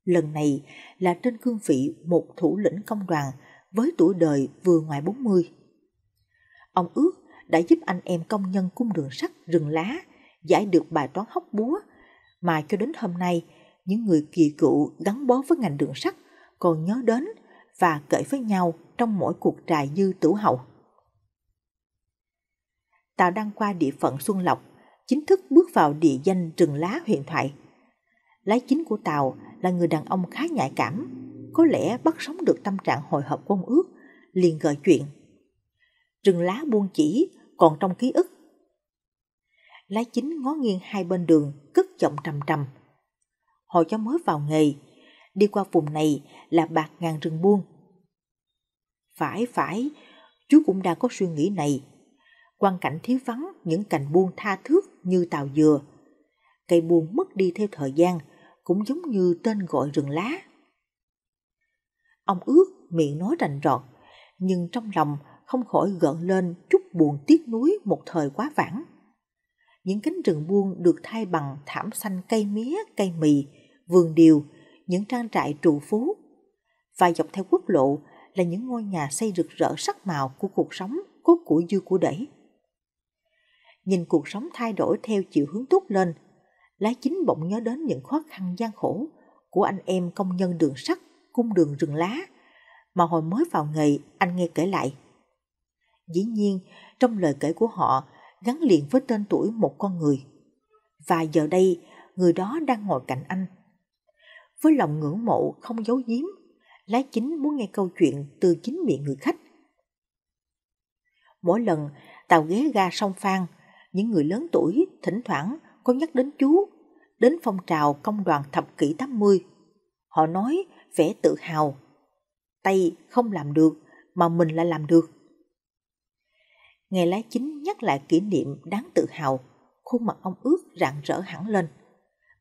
Lần này là trên cương vị một thủ lĩnh công đoàn với tuổi đời vừa ngoài 40. Ông ước đã giúp anh em công nhân cung đường sắt rừng lá giải được bài toán hóc búa mà cho đến hôm nay những người kỳ cựu gắn bó với ngành đường sắt còn nhớ đến và kể với nhau trong mỗi cuộc trà dư tử hậu tàu đang qua địa phận Xuân Lộc, chính thức bước vào địa danh rừng lá huyền thoại. Lái chính của tàu là người đàn ông khá nhạy cảm, có lẽ bắt sống được tâm trạng hồi hộp quân ước, liền gợi chuyện. Rừng lá buông chỉ còn trong ký ức. Lái chính ngó nghiêng hai bên đường, cất giọng trầm trầm. Hồi cho mới vào nghề, đi qua vùng này là bạc ngàn rừng buông. Phải, phải, chú cũng đã có suy nghĩ này, quang cảnh thiếu vắng những cành buông tha thước như tàu dừa. Cây buông mất đi theo thời gian, cũng giống như tên gọi rừng lá. Ông ước miệng nói rành rọt, nhưng trong lòng không khỏi gợn lên chút buồn tiếc nuối một thời quá vãng. Những cánh rừng buông được thay bằng thảm xanh cây mía, cây mì, vườn điều, những trang trại trụ phú. Và dọc theo quốc lộ là những ngôi nhà xây rực rỡ sắc màu của cuộc sống cốt củi dư của đẩy nhìn cuộc sống thay đổi theo chiều hướng tốt lên, lá chính bỗng nhớ đến những khó khăn gian khổ của anh em công nhân đường sắt, cung đường rừng lá, mà hồi mới vào nghề anh nghe kể lại. Dĩ nhiên, trong lời kể của họ gắn liền với tên tuổi một con người. Và giờ đây, người đó đang ngồi cạnh anh. Với lòng ngưỡng mộ không giấu giếm, Lái chính muốn nghe câu chuyện từ chính miệng người khách. Mỗi lần tàu ghé ga sông Phan những người lớn tuổi thỉnh thoảng có nhắc đến chú, đến phong trào công đoàn thập kỷ 80. Họ nói vẻ tự hào, tay không làm được mà mình lại làm được. Ngày lái chính nhắc lại kỷ niệm đáng tự hào, khuôn mặt ông ướt rạng rỡ hẳn lên.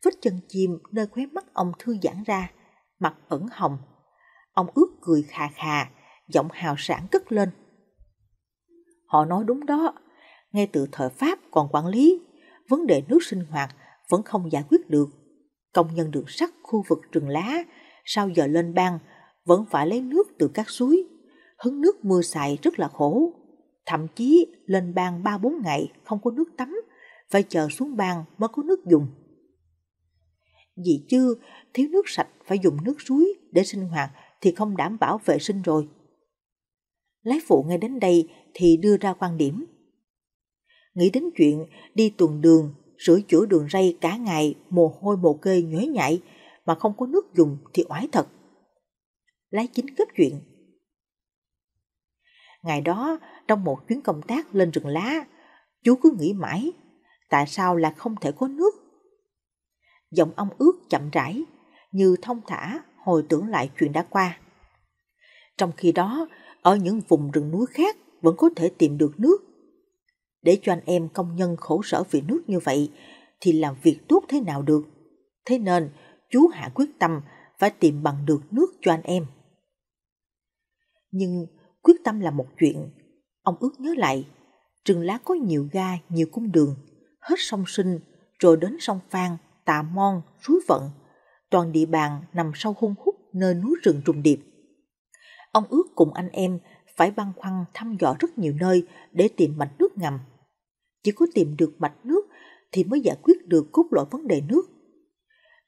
Vết chân chim nơi khóe mắt ông thư giãn ra, mặt ẩn hồng. Ông ướt cười khà khà, giọng hào sản cất lên. Họ nói đúng đó, ngay từ thời Pháp còn quản lý, vấn đề nước sinh hoạt vẫn không giải quyết được. Công nhân đường sắt khu vực rừng lá sau giờ lên bang vẫn phải lấy nước từ các suối. Hứng nước mưa xài rất là khổ. Thậm chí lên bang 3-4 ngày không có nước tắm, phải chờ xuống bang mới có nước dùng. Vì chưa, thiếu nước sạch phải dùng nước suối để sinh hoạt thì không đảm bảo vệ sinh rồi. Lái phụ nghe đến đây thì đưa ra quan điểm Nghĩ đến chuyện đi tuần đường, rửa chữa đường ray cả ngày, mồ hôi mồ kê nhuế nhảy, mà không có nước dùng thì oái thật. Lái chính gấp chuyện. Ngày đó, trong một chuyến công tác lên rừng lá, chú cứ nghĩ mãi, tại sao là không thể có nước? Giọng ông ướt chậm rãi, như thông thả hồi tưởng lại chuyện đã qua. Trong khi đó, ở những vùng rừng núi khác vẫn có thể tìm được nước để cho anh em công nhân khổ sở vì nước như vậy thì làm việc tốt thế nào được. Thế nên, chú hạ quyết tâm phải tìm bằng được nước cho anh em. Nhưng quyết tâm là một chuyện, ông ước nhớ lại, Trường Lá có nhiều ga, nhiều cung đường, hết sông Sinh, rồi đến sông Phan, Tà Mon, Suối Vận, toàn địa bàn nằm sâu hung hút nơi núi rừng trùng điệp. Ông ước cùng anh em phải băng khoăn thăm dò rất nhiều nơi để tìm mạch nước ngầm chỉ có tìm được mạch nước thì mới giải quyết được cốt lõi vấn đề nước.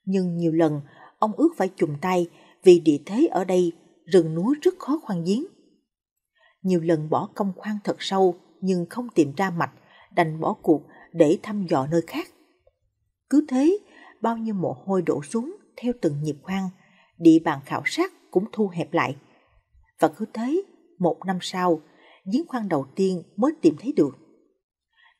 Nhưng nhiều lần, ông ước phải chùm tay vì địa thế ở đây rừng núi rất khó khoan giếng. Nhiều lần bỏ công khoan thật sâu nhưng không tìm ra mạch, đành bỏ cuộc để thăm dò nơi khác. Cứ thế, bao nhiêu mồ hôi đổ xuống theo từng nhịp khoan, địa bàn khảo sát cũng thu hẹp lại. Và cứ thế, một năm sau, giếng khoan đầu tiên mới tìm thấy được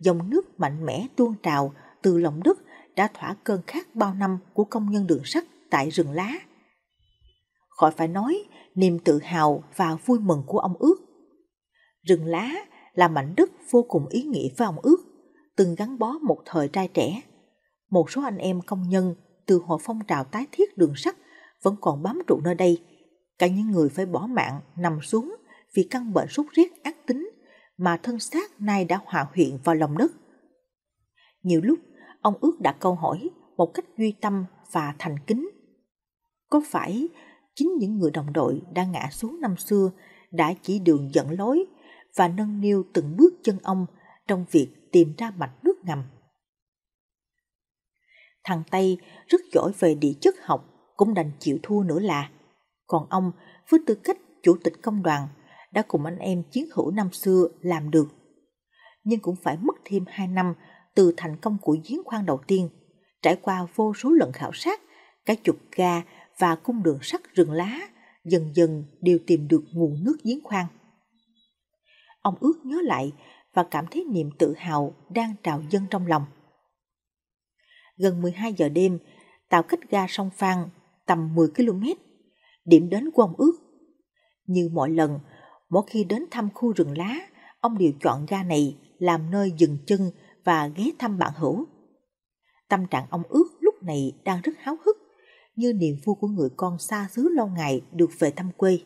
dòng nước mạnh mẽ tuôn trào từ lòng đất đã thỏa cơn khát bao năm của công nhân đường sắt tại rừng lá. Khỏi phải nói, niềm tự hào và vui mừng của ông ước. Rừng lá là mảnh đất vô cùng ý nghĩa với ông ước, từng gắn bó một thời trai trẻ. Một số anh em công nhân từ hồi phong trào tái thiết đường sắt vẫn còn bám trụ nơi đây. Cả những người phải bỏ mạng nằm xuống vì căn bệnh sốt rét ác tính mà thân xác nay đã hòa huyện vào lòng đất. Nhiều lúc, ông ước đã câu hỏi một cách duy tâm và thành kính. Có phải chính những người đồng đội đã ngã xuống năm xưa đã chỉ đường dẫn lối và nâng niu từng bước chân ông trong việc tìm ra mạch nước ngầm. Thằng Tây rất giỏi về địa chất học cũng đành chịu thua nữa là, còn ông với tư cách chủ tịch công đoàn đã cùng anh em chiến hữu năm xưa làm được. Nhưng cũng phải mất thêm 2 năm từ thành công của giếng khoan đầu tiên, trải qua vô số lần khảo sát, cả chục ga và cung đường sắt rừng lá dần dần đều tìm được nguồn nước giếng khoan. Ông ước nhớ lại và cảm thấy niềm tự hào đang trào dâng trong lòng. Gần 12 giờ đêm, tàu cách ga sông Phan tầm 10 km, điểm đến của ông ước. Như mọi lần, Mỗi khi đến thăm khu rừng lá, ông đều chọn ga này làm nơi dừng chân và ghé thăm bạn hữu. Tâm trạng ông ước lúc này đang rất háo hức, như niềm vui của người con xa xứ lâu ngày được về thăm quê.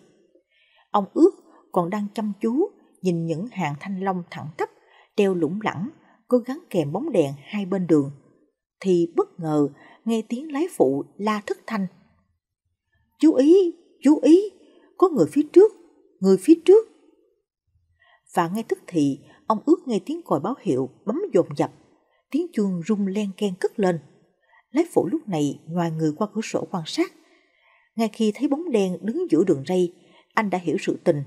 Ông ước còn đang chăm chú nhìn những hàng thanh long thẳng tắp, treo lủng lẳng, cố gắng kèm bóng đèn hai bên đường. Thì bất ngờ nghe tiếng lái phụ la thất thanh. Chú ý, chú ý, có người phía trước người phía trước. Và ngay tức thì, ông ước nghe tiếng còi báo hiệu bấm dồn dập, tiếng chuông rung len ken cất lên. Lái phủ lúc này ngoài người qua cửa sổ quan sát. Ngay khi thấy bóng đen đứng giữa đường ray, anh đã hiểu sự tình,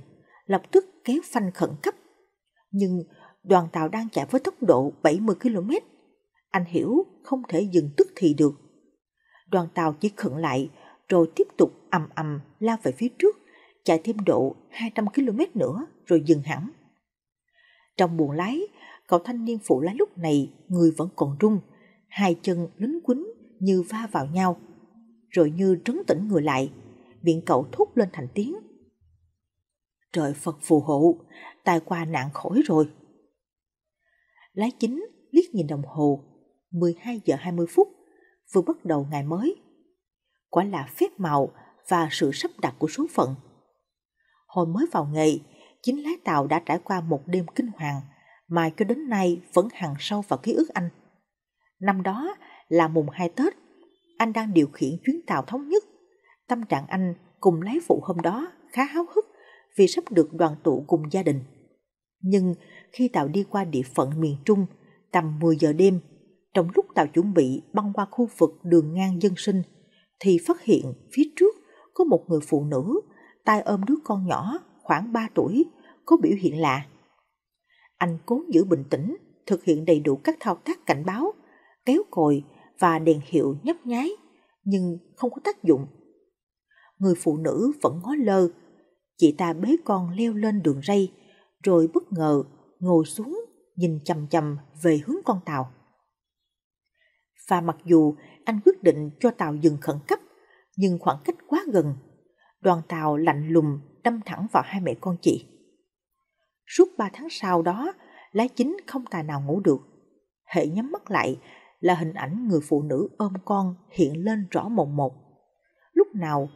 lập tức kéo phanh khẩn cấp. Nhưng đoàn tàu đang chạy với tốc độ 70 km. Anh hiểu không thể dừng tức thì được. Đoàn tàu chỉ khẩn lại rồi tiếp tục ầm ầm lao về phía trước chạy thêm độ 200 km nữa rồi dừng hẳn. Trong buồng lái, cậu thanh niên phụ lái lúc này người vẫn còn run hai chân lính quýnh như va vào nhau, rồi như trấn tĩnh người lại, miệng cậu thúc lên thành tiếng. Trời Phật phù hộ, tai qua nạn khỏi rồi. Lái chính liếc nhìn đồng hồ, 12 giờ 20 phút, vừa bắt đầu ngày mới. Quả là phép màu và sự sắp đặt của số phận hồi mới vào nghề, chính lái tàu đã trải qua một đêm kinh hoàng mà cho đến nay vẫn hằn sâu vào ký ức anh. Năm đó là mùng 2 Tết, anh đang điều khiển chuyến tàu thống nhất. Tâm trạng anh cùng lái phụ hôm đó khá háo hức vì sắp được đoàn tụ cùng gia đình. Nhưng khi tàu đi qua địa phận miền Trung, tầm 10 giờ đêm, trong lúc tàu chuẩn bị băng qua khu vực đường ngang dân sinh, thì phát hiện phía trước có một người phụ nữ tay ôm đứa con nhỏ khoảng 3 tuổi có biểu hiện lạ. Anh cố giữ bình tĩnh, thực hiện đầy đủ các thao tác cảnh báo, kéo còi và đèn hiệu nhấp nháy, nhưng không có tác dụng. Người phụ nữ vẫn ngó lơ, chị ta bế con leo lên đường ray, rồi bất ngờ ngồi xuống nhìn chầm chầm về hướng con tàu. Và mặc dù anh quyết định cho tàu dừng khẩn cấp, nhưng khoảng cách quá gần đoàn tàu lạnh lùng đâm thẳng vào hai mẹ con chị. Suốt ba tháng sau đó, lá chính không tài nào ngủ được. Hệ nhắm mắt lại là hình ảnh người phụ nữ ôm con hiện lên rõ mồn một. Lúc nào,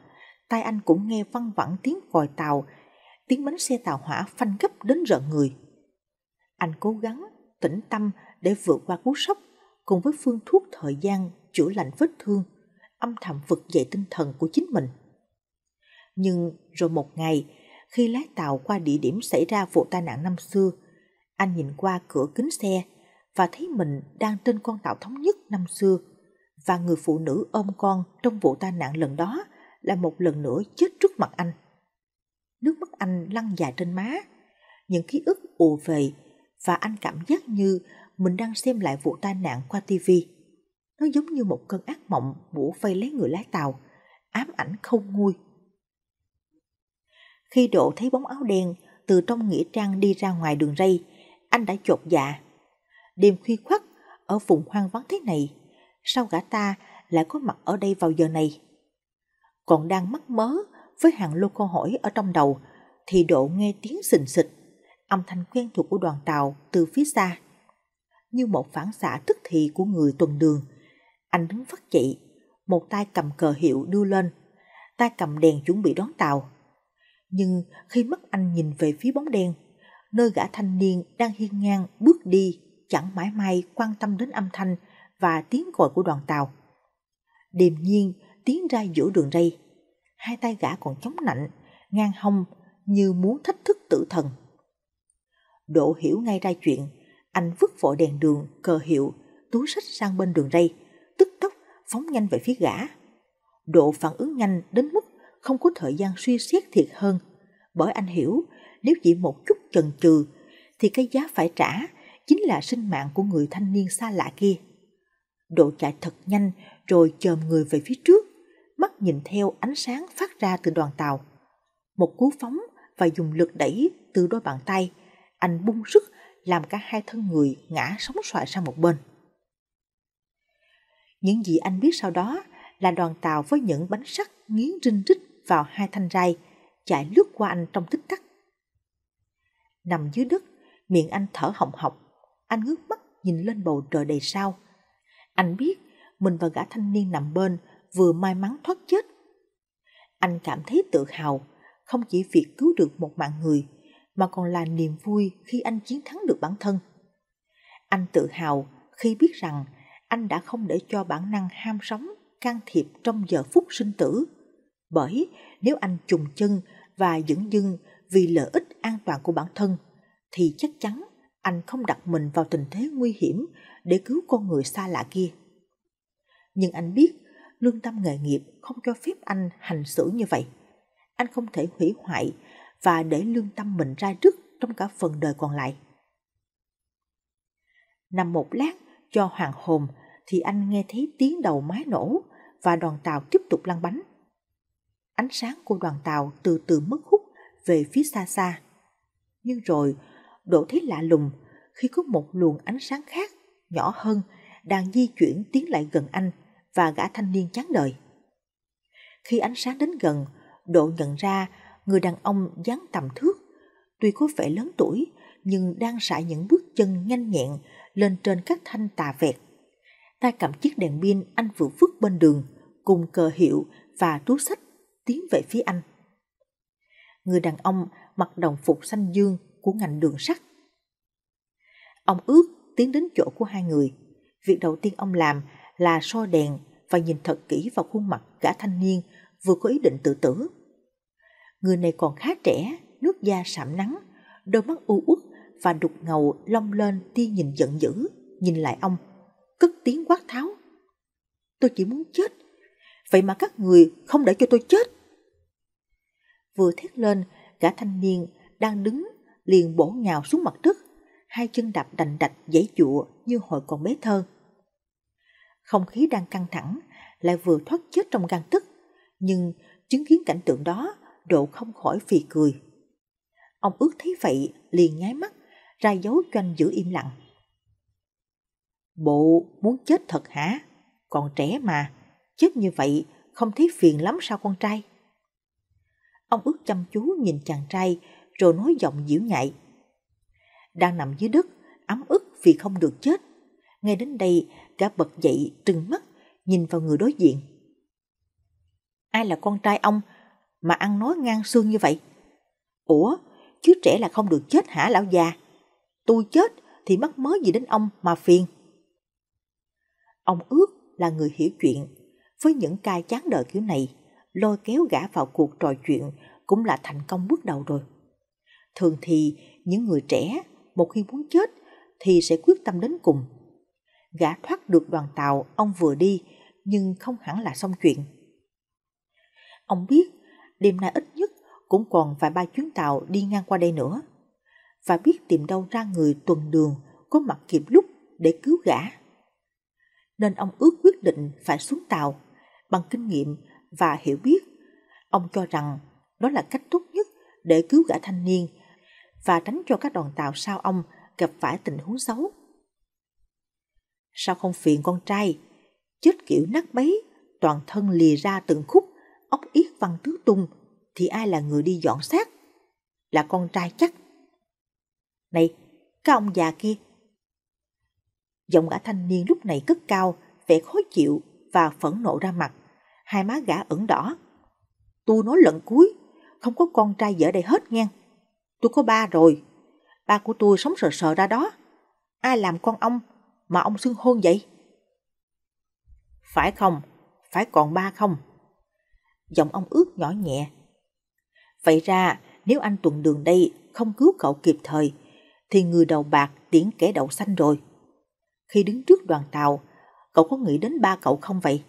tay anh cũng nghe văng vẳng tiếng còi tàu, tiếng bánh xe tàu hỏa phanh gấp đến rợn người. Anh cố gắng, tĩnh tâm để vượt qua cú sốc cùng với phương thuốc thời gian chữa lành vết thương, âm thầm vực dậy tinh thần của chính mình. Nhưng rồi một ngày, khi lái tàu qua địa điểm xảy ra vụ tai nạn năm xưa, anh nhìn qua cửa kính xe và thấy mình đang trên con tàu thống nhất năm xưa và người phụ nữ ôm con trong vụ tai nạn lần đó là một lần nữa chết trước mặt anh. Nước mắt anh lăn dài trên má, những ký ức ùa về và anh cảm giác như mình đang xem lại vụ tai nạn qua tivi. Nó giống như một cơn ác mộng bủa vây lấy người lái tàu, ám ảnh không nguôi khi Độ thấy bóng áo đen từ trong nghĩa trang đi ra ngoài đường ray, anh đã chột dạ. Đêm khuya khoắt, ở vùng hoang vắng thế này, sao gã ta lại có mặt ở đây vào giờ này? Còn đang mắc mớ với hàng lô câu hỏi ở trong đầu, thì Độ nghe tiếng xình xịch, âm thanh quen thuộc của đoàn tàu từ phía xa. Như một phản xạ tức thì của người tuần đường, anh đứng phát dậy, một tay cầm cờ hiệu đưa lên, tay cầm đèn chuẩn bị đón tàu nhưng khi mắt anh nhìn về phía bóng đen, nơi gã thanh niên đang hiên ngang bước đi chẳng mãi may quan tâm đến âm thanh và tiếng gọi của đoàn tàu. Điềm nhiên tiến ra giữa đường ray, hai tay gã còn chống nạnh, ngang hông như muốn thách thức tử thần. Độ hiểu ngay ra chuyện, anh vứt vội đèn đường, cờ hiệu, túi sách sang bên đường ray, tức tốc phóng nhanh về phía gã. Độ phản ứng nhanh đến mức không có thời gian suy xét thiệt hơn. Bởi anh hiểu, nếu chỉ một chút chần chừ, thì cái giá phải trả chính là sinh mạng của người thanh niên xa lạ kia. Độ chạy thật nhanh rồi chồm người về phía trước, mắt nhìn theo ánh sáng phát ra từ đoàn tàu. Một cú phóng và dùng lực đẩy từ đôi bàn tay, anh bung sức làm cả hai thân người ngã sóng xoài sang một bên. Những gì anh biết sau đó là đoàn tàu với những bánh sắt nghiến rinh rít vào hai thanh rai, chạy lướt qua anh trong tích tắc. Nằm dưới đất, miệng anh thở hồng hộc, anh ngước mắt nhìn lên bầu trời đầy sao. Anh biết mình và gã thanh niên nằm bên vừa may mắn thoát chết. Anh cảm thấy tự hào, không chỉ việc cứu được một mạng người, mà còn là niềm vui khi anh chiến thắng được bản thân. Anh tự hào khi biết rằng anh đã không để cho bản năng ham sống can thiệp trong giờ phút sinh tử bởi nếu anh trùng chân và dững dưng vì lợi ích an toàn của bản thân thì chắc chắn anh không đặt mình vào tình thế nguy hiểm để cứu con người xa lạ kia. Nhưng anh biết lương tâm nghề nghiệp không cho phép anh hành xử như vậy. Anh không thể hủy hoại và để lương tâm mình ra rứt trong cả phần đời còn lại. Nằm một lát cho hoàng hồn thì anh nghe thấy tiếng đầu mái nổ và đoàn tàu tiếp tục lăn bánh ánh sáng của đoàn tàu từ từ mất hút về phía xa xa. Nhưng rồi, Đỗ thấy lạ lùng khi có một luồng ánh sáng khác, nhỏ hơn, đang di chuyển tiến lại gần anh và gã thanh niên chán đời. Khi ánh sáng đến gần, Đỗ nhận ra người đàn ông dáng tầm thước, tuy có vẻ lớn tuổi nhưng đang sải những bước chân nhanh nhẹn lên trên các thanh tà vẹt. Tay cầm chiếc đèn pin anh vừa vứt bên đường, cùng cờ hiệu và túi sách tiến về phía anh. Người đàn ông mặc đồng phục xanh dương của ngành đường sắt. Ông ước tiến đến chỗ của hai người. Việc đầu tiên ông làm là so đèn và nhìn thật kỹ vào khuôn mặt gã thanh niên vừa có ý định tự tử. Người này còn khá trẻ, nước da sạm nắng, đôi mắt u uất và đục ngầu long lên tia nhìn giận dữ, nhìn lại ông, cất tiếng quát tháo. Tôi chỉ muốn chết, Vậy mà các người không để cho tôi chết. Vừa thét lên, cả thanh niên đang đứng liền bổ nhào xuống mặt đất, hai chân đạp đành đạch giãy dụa như hồi còn bé thơ. Không khí đang căng thẳng, lại vừa thoát chết trong gan tức, nhưng chứng kiến cảnh tượng đó, độ không khỏi phì cười. Ông ước thấy vậy, liền nháy mắt, ra dấu cho anh giữ im lặng. Bộ muốn chết thật hả? Còn trẻ mà, Chết như vậy, không thấy phiền lắm sao con trai? Ông ước chăm chú nhìn chàng trai, rồi nói giọng dịu nhạy. Đang nằm dưới đất, ấm ức vì không được chết. Ngay đến đây, gã bật dậy trừng mắt, nhìn vào người đối diện. Ai là con trai ông mà ăn nói ngang xương như vậy? Ủa, chứ trẻ là không được chết hả lão già? Tôi chết thì mắc mớ gì đến ông mà phiền. Ông ước là người hiểu chuyện, với những ca chán đời kiểu này, lôi kéo gã vào cuộc trò chuyện cũng là thành công bước đầu rồi. Thường thì những người trẻ một khi muốn chết thì sẽ quyết tâm đến cùng. Gã thoát được đoàn tàu ông vừa đi nhưng không hẳn là xong chuyện. Ông biết đêm nay ít nhất cũng còn vài ba chuyến tàu đi ngang qua đây nữa và biết tìm đâu ra người tuần đường có mặt kịp lúc để cứu gã. Nên ông ước quyết định phải xuống tàu bằng kinh nghiệm và hiểu biết. Ông cho rằng đó là cách tốt nhất để cứu gã thanh niên và tránh cho các đoàn tàu sau ông gặp phải tình huống xấu. Sao không phiền con trai? Chết kiểu nát bấy, toàn thân lìa ra từng khúc, ốc yết văng tứ tung, thì ai là người đi dọn xác? Là con trai chắc. Này, các ông già kia! Giọng gã thanh niên lúc này cất cao, vẻ khó chịu và phẫn nộ ra mặt hai má gã ửng đỏ. Tôi nói lần cuối, không có con trai vợ đây hết nghe. Tôi có ba rồi, ba của tôi sống sờ sờ ra đó. Ai làm con ông mà ông xưng hôn vậy? Phải không? Phải còn ba không? Giọng ông ước nhỏ nhẹ. Vậy ra, nếu anh tuần đường đây không cứu cậu kịp thời, thì người đầu bạc tiễn kẻ đầu xanh rồi. Khi đứng trước đoàn tàu, cậu có nghĩ đến ba cậu không vậy?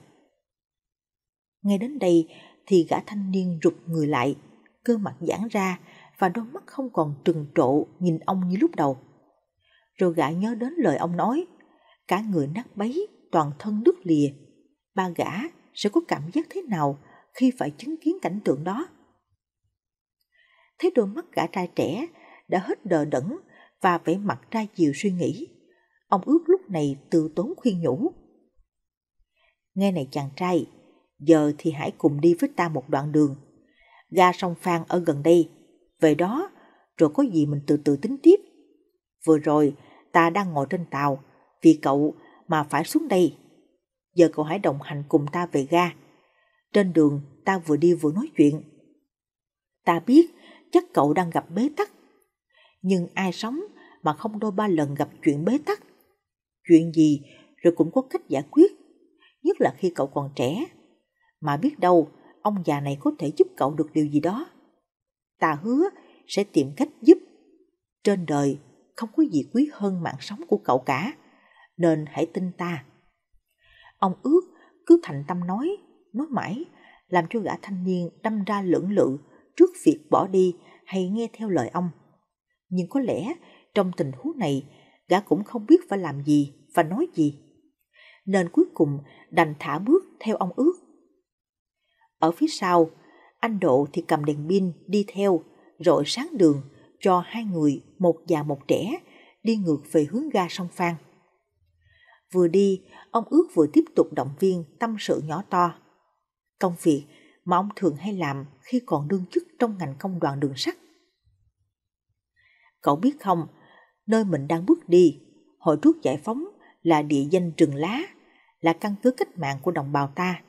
Ngay đến đây thì gã thanh niên rụt người lại, cơ mặt giãn ra và đôi mắt không còn trừng trộ nhìn ông như lúc đầu. Rồi gã nhớ đến lời ông nói, cả người nát bấy, toàn thân đứt lìa. Ba gã sẽ có cảm giác thế nào khi phải chứng kiến cảnh tượng đó? Thấy đôi mắt gã trai trẻ đã hết đờ đẫn và vẻ mặt ra chiều suy nghĩ. Ông ước lúc này từ tốn khuyên nhủ. Nghe này chàng trai, giờ thì hãy cùng đi với ta một đoạn đường. Ga sông Phan ở gần đây, về đó rồi có gì mình từ từ tính tiếp. Vừa rồi ta đang ngồi trên tàu, vì cậu mà phải xuống đây. Giờ cậu hãy đồng hành cùng ta về ga. Trên đường ta vừa đi vừa nói chuyện. Ta biết chắc cậu đang gặp bế tắc. Nhưng ai sống mà không đôi ba lần gặp chuyện bế tắc. Chuyện gì rồi cũng có cách giải quyết, nhất là khi cậu còn trẻ. Mà biết đâu, ông già này có thể giúp cậu được điều gì đó. Ta hứa sẽ tìm cách giúp. Trên đời không có gì quý hơn mạng sống của cậu cả, nên hãy tin ta. Ông ước cứ thành tâm nói, nói mãi, làm cho gã thanh niên đâm ra lưỡng lự trước việc bỏ đi hay nghe theo lời ông. Nhưng có lẽ trong tình huống này, gã cũng không biết phải làm gì và nói gì. Nên cuối cùng đành thả bước theo ông ước ở phía sau, anh Độ thì cầm đèn pin đi theo, rồi sáng đường cho hai người, một già một trẻ, đi ngược về hướng ga sông Phan. Vừa đi, ông ước vừa tiếp tục động viên tâm sự nhỏ to. Công việc mà ông thường hay làm khi còn đương chức trong ngành công đoàn đường sắt. Cậu biết không, nơi mình đang bước đi, hồi trước giải phóng là địa danh rừng lá, là căn cứ cách mạng của đồng bào ta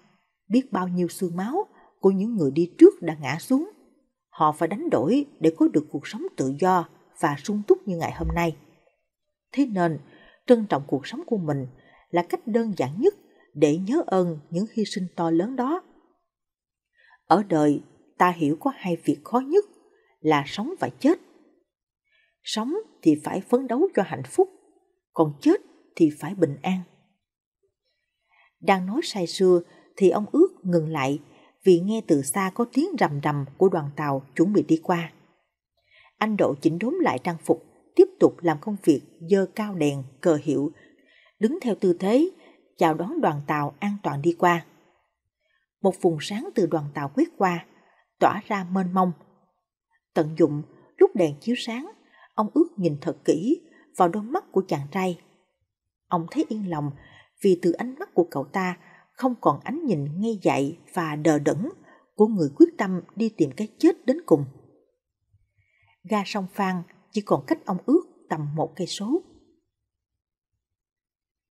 biết bao nhiêu xương máu của những người đi trước đã ngã xuống. Họ phải đánh đổi để có được cuộc sống tự do và sung túc như ngày hôm nay. Thế nên, trân trọng cuộc sống của mình là cách đơn giản nhất để nhớ ơn những hy sinh to lớn đó. Ở đời, ta hiểu có hai việc khó nhất là sống và chết. Sống thì phải phấn đấu cho hạnh phúc, còn chết thì phải bình an. Đang nói say xưa thì ông ước ngừng lại vì nghe từ xa có tiếng rầm rầm của đoàn tàu chuẩn bị đi qua. Anh Độ chỉnh đốn lại trang phục, tiếp tục làm công việc dơ cao đèn, cờ hiệu, đứng theo tư thế, chào đón đoàn tàu an toàn đi qua. Một vùng sáng từ đoàn tàu quét qua, tỏa ra mênh mông. Tận dụng, lúc đèn chiếu sáng, ông ước nhìn thật kỹ vào đôi mắt của chàng trai. Ông thấy yên lòng vì từ ánh mắt của cậu ta không còn ánh nhìn ngây dại và đờ đẫn của người quyết tâm đi tìm cái chết đến cùng. Ga sông Phan chỉ còn cách ông ước tầm một cây số